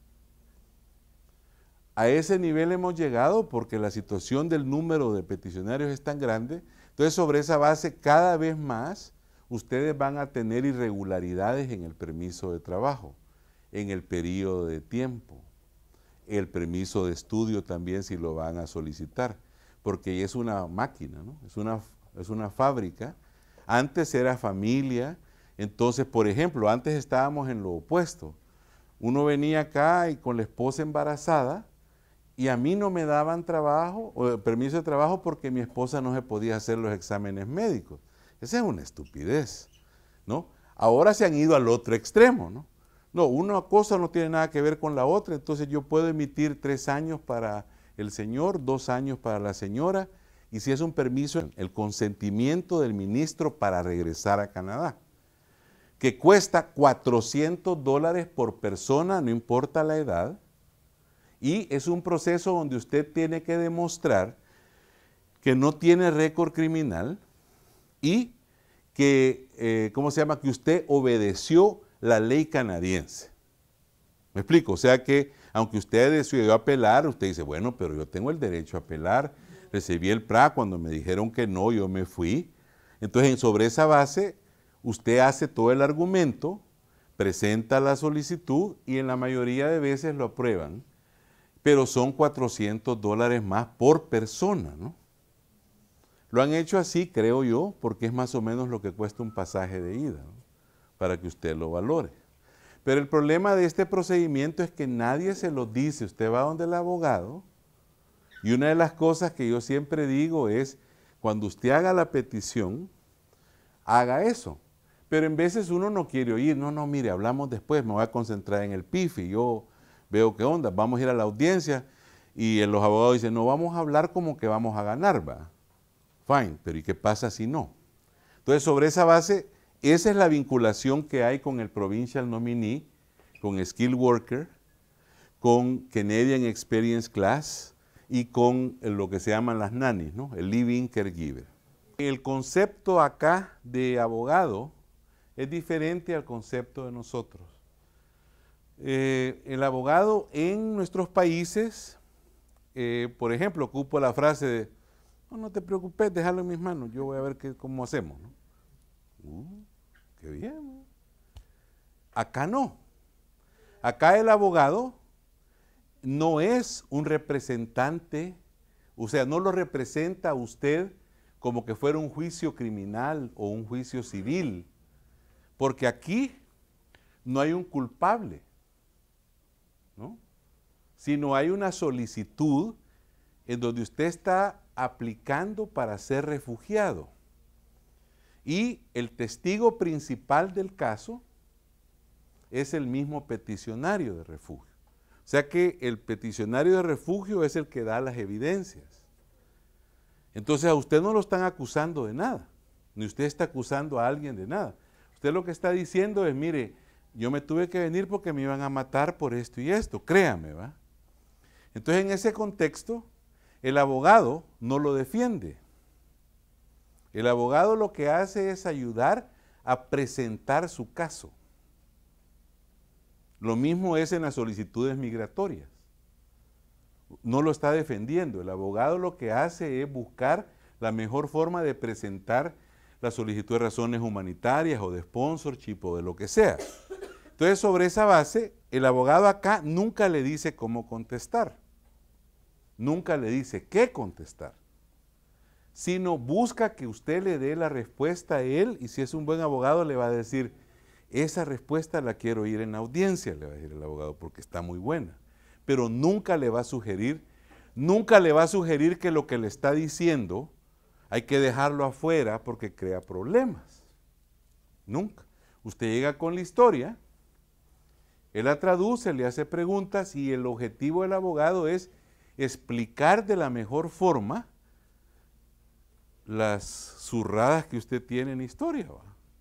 a ese nivel hemos llegado porque la situación del número de peticionarios es tan grande. Entonces, sobre esa base, cada vez más ustedes van a tener irregularidades en el permiso de trabajo, en el periodo de tiempo, el permiso de estudio también si lo van a solicitar, porque es una máquina, es, una, es una fábrica. Antes era familia, entonces, por ejemplo, antes estábamos en lo opuesto. Uno venía acá y con la esposa embarazada, y a mí no me daban trabajo, o eh, permiso de trabajo porque mi esposa no se podía hacer los exámenes médicos. Esa es una estupidez, ¿no? Ahora se han ido al otro extremo, ¿no? No, una cosa no tiene nada que ver con la otra, entonces yo puedo emitir tres años para el señor, dos años para la señora, y si es un permiso, el consentimiento del ministro para regresar a Canadá, que cuesta 400 dólares por persona, no importa la edad, y es un proceso donde usted tiene que demostrar que no tiene récord criminal y que, eh, ¿cómo se llama? Que usted obedeció la ley canadiense. ¿Me explico? O sea que, aunque usted decidió apelar, usted dice, bueno, pero yo tengo el derecho a apelar. Recibí el PRA cuando me dijeron que no, yo me fui. Entonces, sobre esa base, usted hace todo el argumento, presenta la solicitud y en la mayoría de veces lo aprueban pero son 400 dólares más por persona, ¿no? Lo han hecho así, creo yo, porque es más o menos lo que cuesta un pasaje de ida, para que usted lo valore. Pero el problema de este procedimiento es que nadie se lo dice. Usted va donde el abogado y una de las cosas que yo siempre digo es, cuando usted haga la petición, haga eso. Pero en veces uno no quiere oír, no, no, mire, hablamos después, me voy a concentrar en el PIFI, yo veo qué onda, vamos a ir a la audiencia y los abogados dicen, no, vamos a hablar como que vamos a ganar, va. Fine, pero ¿y qué pasa si no? Entonces, sobre esa base, esa es la vinculación que hay con el Provincial Nominee, con Skill Worker, con Canadian Experience Class y con lo que se llaman las nannies, ¿no? el Living Caregiver. El concepto acá de abogado es diferente al concepto de nosotros. Eh, el abogado en nuestros países, eh, por ejemplo, ocupa la frase de, no, te preocupes, déjalo en mis manos, yo voy a ver qué, cómo hacemos. Uh, ¡Qué bien! Acá no. Acá el abogado no es un representante, o sea, no lo representa a usted como que fuera un juicio criminal o un juicio civil, porque aquí no hay un culpable. ¿no? Sino hay una solicitud en donde usted está aplicando para ser refugiado. Y el testigo principal del caso es el mismo peticionario de refugio. O sea que el peticionario de refugio es el que da las evidencias. Entonces a usted no lo están acusando de nada, ni usted está acusando a alguien de nada. Usted lo que está diciendo es, mire, yo me tuve que venir porque me iban a matar por esto y esto, créame, ¿va? Entonces en ese contexto, el abogado no lo defiende. El abogado lo que hace es ayudar a presentar su caso. Lo mismo es en las solicitudes migratorias. No lo está defendiendo. El abogado lo que hace es buscar la mejor forma de presentar la solicitud de razones humanitarias o de sponsorship o de lo que sea. Entonces, sobre esa base, el abogado acá nunca le dice cómo contestar, nunca le dice qué contestar, sino busca que usted le dé la respuesta a él y si es un buen abogado le va a decir, esa respuesta la quiero ir en audiencia, le va a decir el abogado, porque está muy buena, pero nunca le va a sugerir, nunca le va a sugerir que lo que le está diciendo hay que dejarlo afuera porque crea problemas, nunca. Usted llega con la historia, él la traduce, le hace preguntas y el objetivo del abogado es explicar de la mejor forma las zurradas que usted tiene en historia.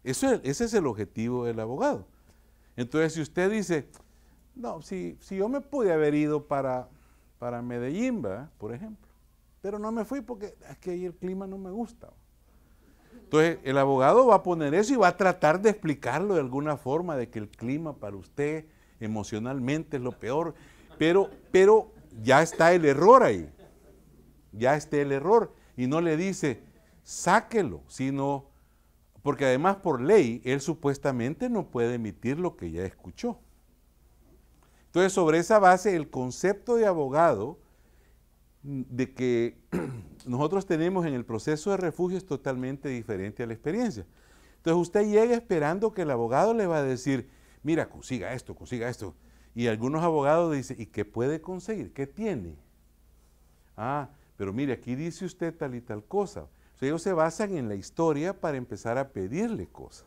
Eso es, ese es el objetivo del abogado. Entonces, si usted dice, no, si, yo me pude haber ido para, para Medellín, por ejemplo, pero no me fui porque es que ahí el clima no me gusta. Entonces, el abogado va a poner eso y va a tratar de explicarlo de alguna forma, de que el clima para usted emocionalmente es lo peor, pero, pero ya está el error ahí, ya está el error y no le dice, sáquelo, sino, porque además por ley, él supuestamente no puede emitir lo que ya escuchó. Entonces, sobre esa base, el concepto de abogado de que nosotros tenemos en el proceso de refugio es totalmente diferente a la experiencia. Entonces, usted llega esperando que el abogado le va a decir, mira, consiga esto, consiga esto. Y algunos abogados dicen, ¿y qué puede conseguir? ¿Qué tiene? Ah, pero mire, aquí dice usted tal y tal cosa. sea, ellos se basan en la historia para empezar a pedirle cosas.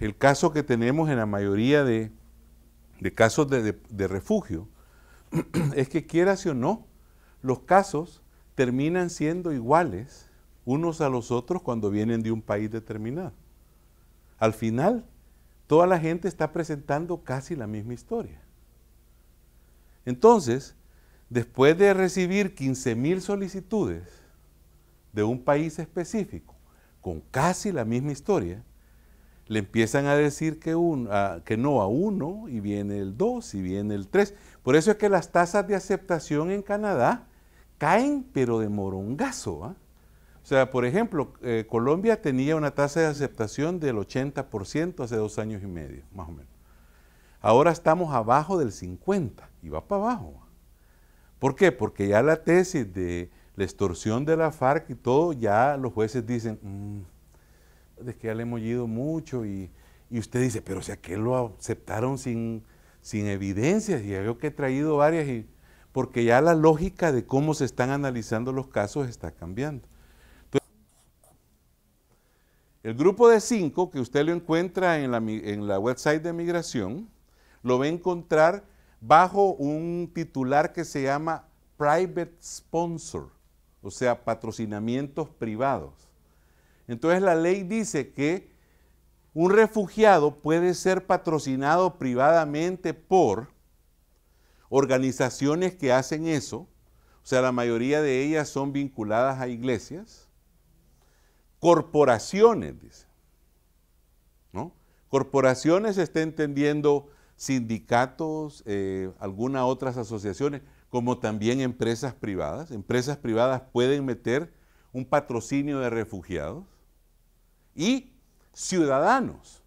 El caso que tenemos en la mayoría de, casos de, refugio es que si o no, los casos terminan siendo iguales unos a los otros cuando vienen de un país determinado. Al final, toda la gente está presentando casi la misma historia. Entonces, después de recibir 15.000 solicitudes de un país específico con casi la misma historia, le empiezan a decir que, que no a uno y viene el dos y viene el tres. Por eso es que las tasas de aceptación en Canadá caen, pero de morongazo. ¿ah? O sea, por ejemplo, eh, Colombia tenía una tasa de aceptación del 80% hace dos años y medio, más o menos. Ahora estamos abajo del 50% y va para abajo. ¿Por qué? Porque ya la tesis de la extorsión de la FARC y todo, ya los jueces dicen, mm, es que ya le hemos ido mucho y, usted dice, pero si sea, qué lo aceptaron sin, sin evidencias y veo que he traído varias y porque ya la lógica de cómo se están analizando los casos está cambiando. El grupo de cinco, que usted lo encuentra en la, website de migración, lo va a encontrar bajo un titular que se llama Private Sponsor, o sea, patrocinamientos privados. Entonces la ley dice que un refugiado puede ser patrocinado privadamente por organizaciones que hacen eso, o sea, la mayoría de ellas son vinculadas a iglesias, corporaciones, dice. ¿no? Corporaciones está entendiendo sindicatos, eh, algunas otras asociaciones, como también empresas privadas. Empresas privadas pueden meter un patrocinio de refugiados y ciudadanos.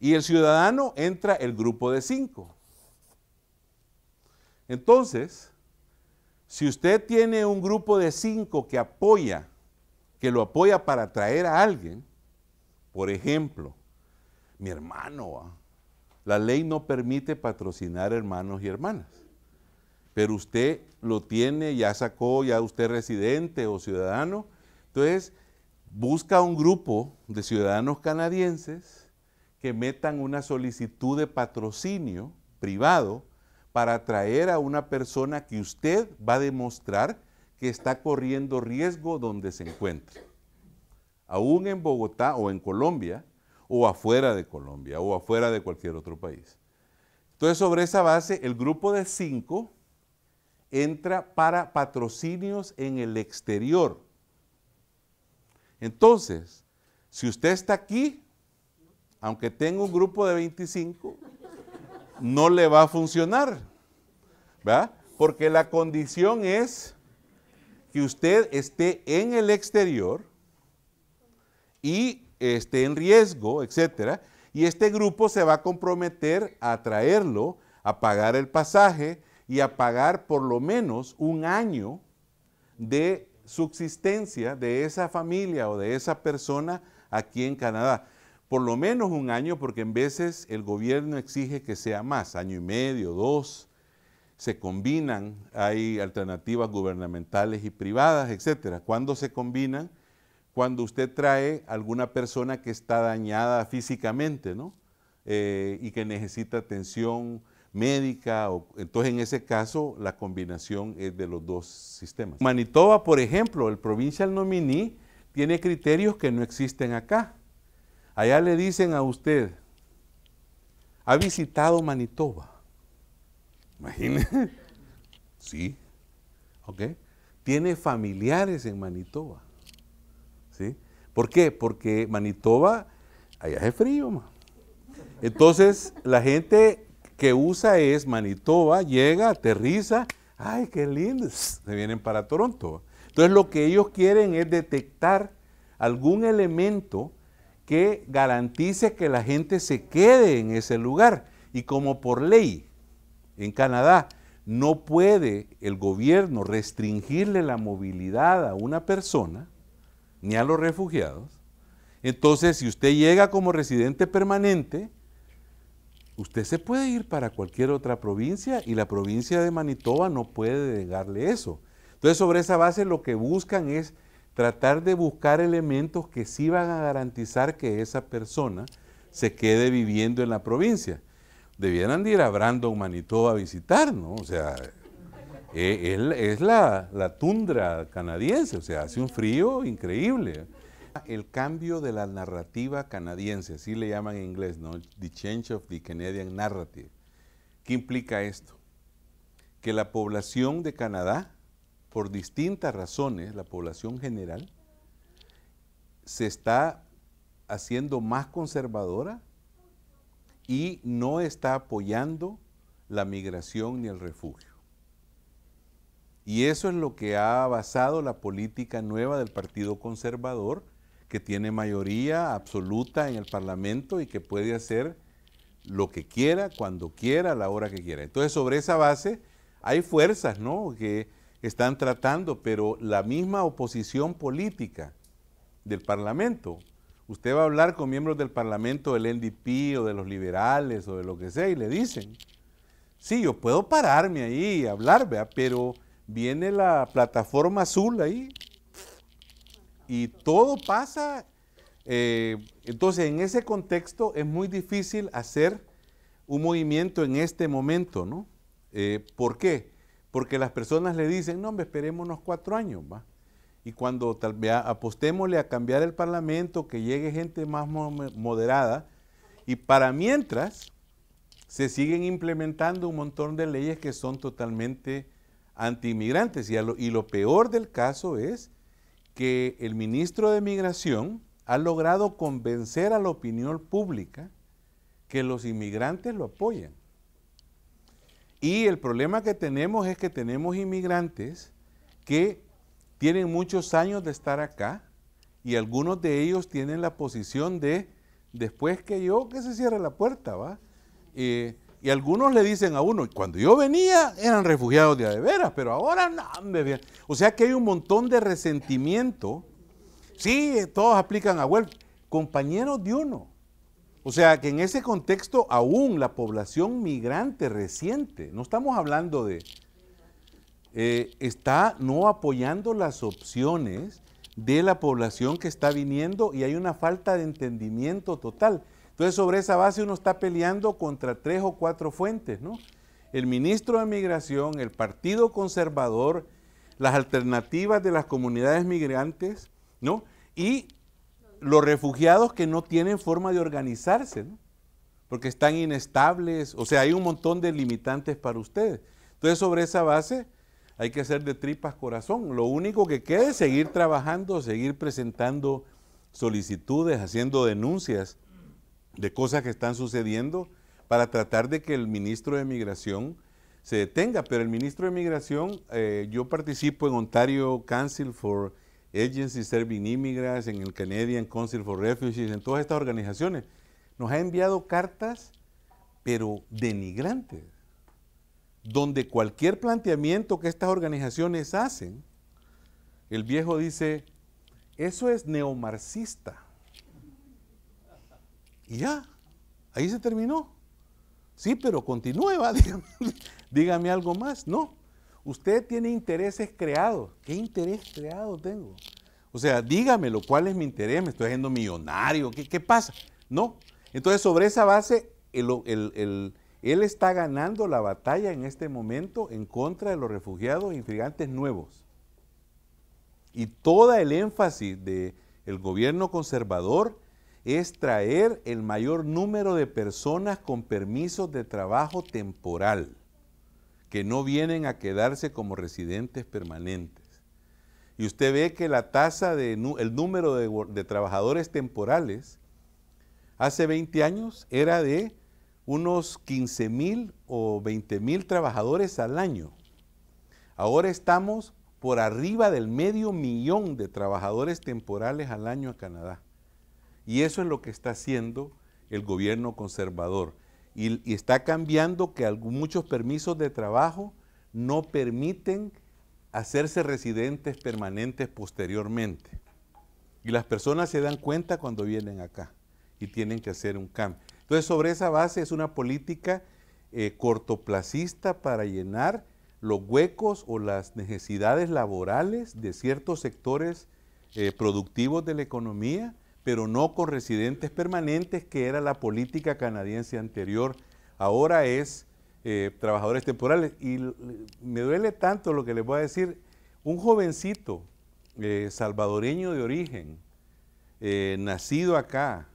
Y el ciudadano entra el grupo de cinco. Entonces, si usted tiene un grupo de cinco que apoya que lo apoya para atraer a alguien, por ejemplo, mi hermano, la ley no permite patrocinar hermanos y hermanas, pero usted lo tiene, ya sacó, ya usted es residente o ciudadano, entonces busca un grupo de ciudadanos canadienses que metan una solicitud de patrocinio privado para atraer a una persona que usted va a demostrar que está corriendo riesgo donde se encuentre, aún en Bogotá o en Colombia, o afuera de Colombia, o afuera de cualquier otro país. Entonces, sobre esa base, el grupo de cinco entra para patrocinios en el exterior. Entonces, si usted está aquí, aunque tenga un grupo de 25, no le va a funcionar, ¿verdad? Porque la condición es que usted esté en el exterior y esté en riesgo, etcétera, y este grupo se va a comprometer a traerlo, a pagar el pasaje y a pagar por lo menos un año de subsistencia de esa familia o de esa persona aquí en Canadá. Por lo menos un año, porque en veces el gobierno exige que sea más, año y medio, dos, se combinan, hay alternativas gubernamentales y privadas, etcétera. ¿Cuándo se combinan? Cuando usted trae alguna persona que está dañada físicamente, eh, y que necesita atención médica, entonces en ese caso la combinación es de los dos sistemas. Manitoba, por ejemplo, el Provincial Nominee tiene criterios que no existen acá. Allá le dicen a usted, ha visitado Manitoba Imagínense. Sí. ¿Ok? Tiene familiares en Manitoba. ¿Sí? ¿Por qué? Porque Manitoba, allá hace frío. Entonces, la gente que usa es Manitoba, llega, aterriza, ¡ay, qué lindo! Se vienen para Toronto. Entonces, lo que ellos quieren es detectar algún elemento que garantice que la gente se quede en ese lugar. Y como por ley, en Canadá. No puede el gobierno restringirle la movilidad a una persona, ni a los refugiados. Entonces, si usted llega como residente permanente, usted se puede ir para cualquier otra provincia y la provincia de Manitoba no puede negarle eso. Entonces, sobre esa base lo que buscan es tratar de buscar elementos que sí van a garantizar que esa persona se quede viviendo en la provincia debieran de ir a Brandon, Manitoba a visitar, ¿no? o sea, es, es la, la, tundra canadiense, o sea, hace un frío increíble. El cambio de la narrativa canadiense, así le llaman en inglés, ¿no? The change of the Canadian narrative. ¿Qué implica esto? Que la población de Canadá, por distintas razones, la población general, se está haciendo más conservadora y no está apoyando la migración ni el refugio. Y eso es lo que ha basado la política nueva del Partido Conservador, que tiene mayoría absoluta en el Parlamento y que puede hacer lo que quiera, cuando quiera, a la hora que quiera. Entonces, sobre esa base hay fuerzas ¿no? que están tratando, pero la misma oposición política del Parlamento Usted va a hablar con miembros del Parlamento del NDP o de los liberales o de lo que sea y le dicen, sí, yo puedo pararme ahí y hablar, pero viene la plataforma azul ahí y todo pasa. Eh, entonces, en ese contexto es muy difícil hacer un movimiento en este momento, ¿no? Eh, ¿Por qué? Porque las personas le dicen, no, hombre, esperémonos cuatro años, ¿va? y cuando apostémosle a cambiar el Parlamento, que llegue gente más moderada, y para mientras se siguen implementando un montón de leyes que son totalmente antiinmigrantes. Y, y lo peor del caso es que el ministro de Migración ha logrado convencer a la opinión pública que los inmigrantes lo apoyan. Y el problema que tenemos es que tenemos inmigrantes que tienen muchos años de estar acá y algunos de ellos tienen la posición de, después que yo, que se cierre la puerta, ¿va? y algunos le dicen a uno, cuando yo venía eran refugiados de veras, pero ahora no. O sea que hay un montón de resentimiento. Sí, todos aplican a huelga, compañeros de uno. O sea que en ese contexto aún la población migrante reciente, no estamos hablando de, eh, está no apoyando las opciones de la población que está viniendo y hay una falta de entendimiento total. Entonces, sobre esa base uno está peleando contra tres o cuatro fuentes, ¿no? El ministro de Migración, el Partido Conservador, las alternativas de las comunidades migrantes, ¿no? Y los refugiados que no tienen forma de organizarse, ¿no? Porque están inestables, o sea, hay un montón de limitantes para ustedes. Entonces, sobre esa base, hay que hacer de tripas corazón. Lo único que queda es seguir trabajando, seguir presentando solicitudes, haciendo denuncias de cosas que están sucediendo para tratar de que el ministro de Migración se detenga. Pero el ministro de Migración, eh, yo participo en Ontario Council for Agency Serving Immigrants, en el Canadian Council for Refugees, en todas estas organizaciones, nos ha enviado cartas, pero denigrantes donde cualquier planteamiento que estas organizaciones hacen, el viejo dice, eso es neomarxista. Y ya, ahí se terminó. Sí, pero continúe, dígame, dígame algo más. No, usted tiene intereses creados. ¿Qué interés creado tengo? O sea, dígamelo, ¿cuál es mi interés? ¿Me estoy haciendo millonario? ¿Qué, pasa? No. Entonces, sobre esa base, el, él está ganando la batalla en este momento en contra de los refugiados e inmigrantes nuevos. Y toda el énfasis del gobierno conservador es traer el mayor número de personas con permisos de trabajo temporal, que no vienen a quedarse como residentes permanentes. Y usted ve que la tasa, de, el número de trabajadores temporales, hace 20 años era de unos 15 mil o 20 mil trabajadores al año. Ahora estamos por arriba del medio millón de trabajadores temporales al año a Canadá. Y eso es lo que está haciendo el gobierno conservador. Y, está cambiando que muchos permisos de trabajo no permiten hacerse residentes permanentes posteriormente. Y las personas se dan cuenta cuando vienen acá y tienen que hacer un cambio. Entonces, sobre esa base es una política eh, cortoplacista para llenar los huecos o las necesidades laborales de ciertos sectores eh, productivos de la economía, pero no con residentes permanentes, que era la política canadiense anterior. Ahora es eh, trabajadores temporales. Y me duele tanto lo que les voy a decir. Un jovencito salvadoreño de origen, nacido acá,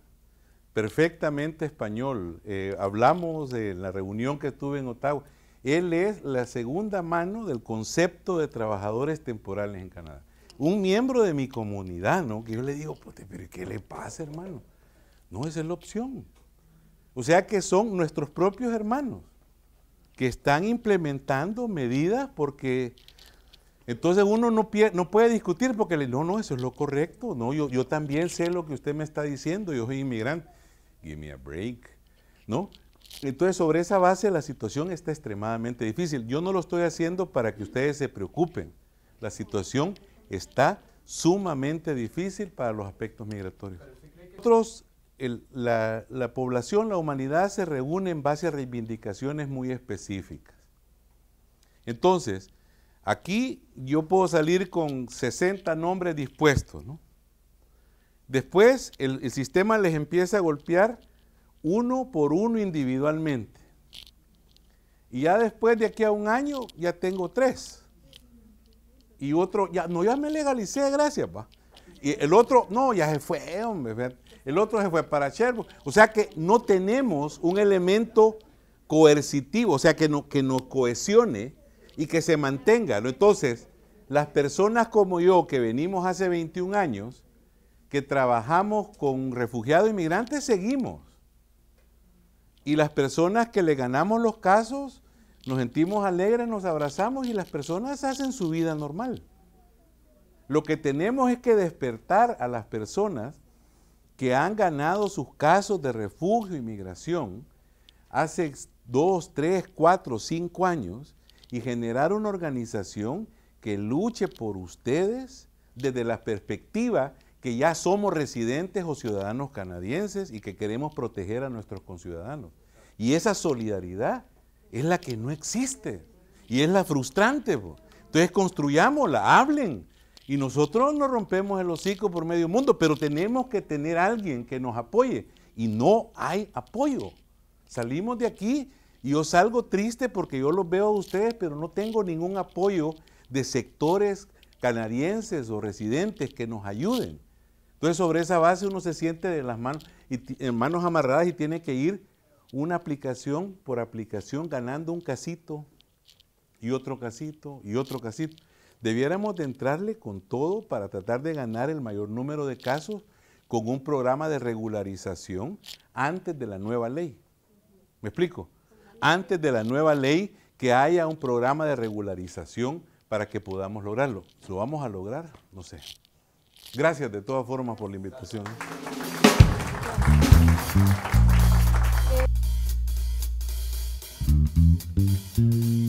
perfectamente español. Eh, hablamos de la reunión que tuve en Ottawa. Él es la segunda mano del concepto de trabajadores temporales en Canadá. Un miembro de mi comunidad, ¿no? Que yo le digo, pero ¿qué le pasa, hermano? No, esa es la opción. O sea que son nuestros propios hermanos que están implementando medidas porque entonces uno no, puede discutir porque le no, no, eso es lo correcto. No, yo también sé lo que usted me está diciendo, yo soy inmigrante give me a break, ¿no? Entonces, sobre esa base, la situación está extremadamente difícil. Yo no lo estoy haciendo para que ustedes se preocupen. La situación está sumamente difícil para los aspectos migratorios. Nosotros, la, la población, la humanidad se reúne en base a reivindicaciones muy específicas. Entonces, aquí yo puedo salir con 60 nombres dispuestos, ¿no? Después el, sistema les empieza a golpear uno por uno individualmente. Y ya después de aquí a un año ya tengo tres. Y otro, ya, no, ya me legalicé, gracias, pa. Y el otro, no, ya se fue, hombre. El otro se fue para Cherbo. O sea que no tenemos un elemento coercitivo, o sea que, no, que nos cohesione y que se mantenga. Entonces, las personas como yo que venimos hace 21 años, que trabajamos con refugiados inmigrantes seguimos. Y las personas que le ganamos los casos, nos sentimos alegres, nos abrazamos y las personas hacen su vida normal. Lo que tenemos es que despertar a las personas que han ganado sus casos de refugio y e migración hace dos, tres, cuatro, cinco años y generar una organización que luche por ustedes desde la perspectiva que ya somos residentes o ciudadanos canadienses y que queremos proteger a nuestros conciudadanos. Y esa solidaridad es la que no existe y es la frustrante. Entonces construyámosla, hablen. Y nosotros nos rompemos el hocico por medio mundo, pero tenemos que tener alguien que nos apoye. Y no hay apoyo. Salimos de aquí y yo salgo triste porque yo los veo a ustedes, pero no tengo ningún apoyo de sectores canadienses o residentes que nos ayuden. Entonces sobre esa base uno se siente de las manos, y, en manos amarradas y tiene que ir una aplicación por aplicación ganando un casito y otro casito y otro casito. Debiéramos de entrarle con todo para tratar de ganar el mayor número de casos con un programa de regularización antes de la nueva ley. ¿Me explico? Antes de la nueva ley que haya un programa de regularización para que podamos lograrlo. ¿Lo vamos a lograr? No sé. Gracias de todas formas por la invitación. Eh,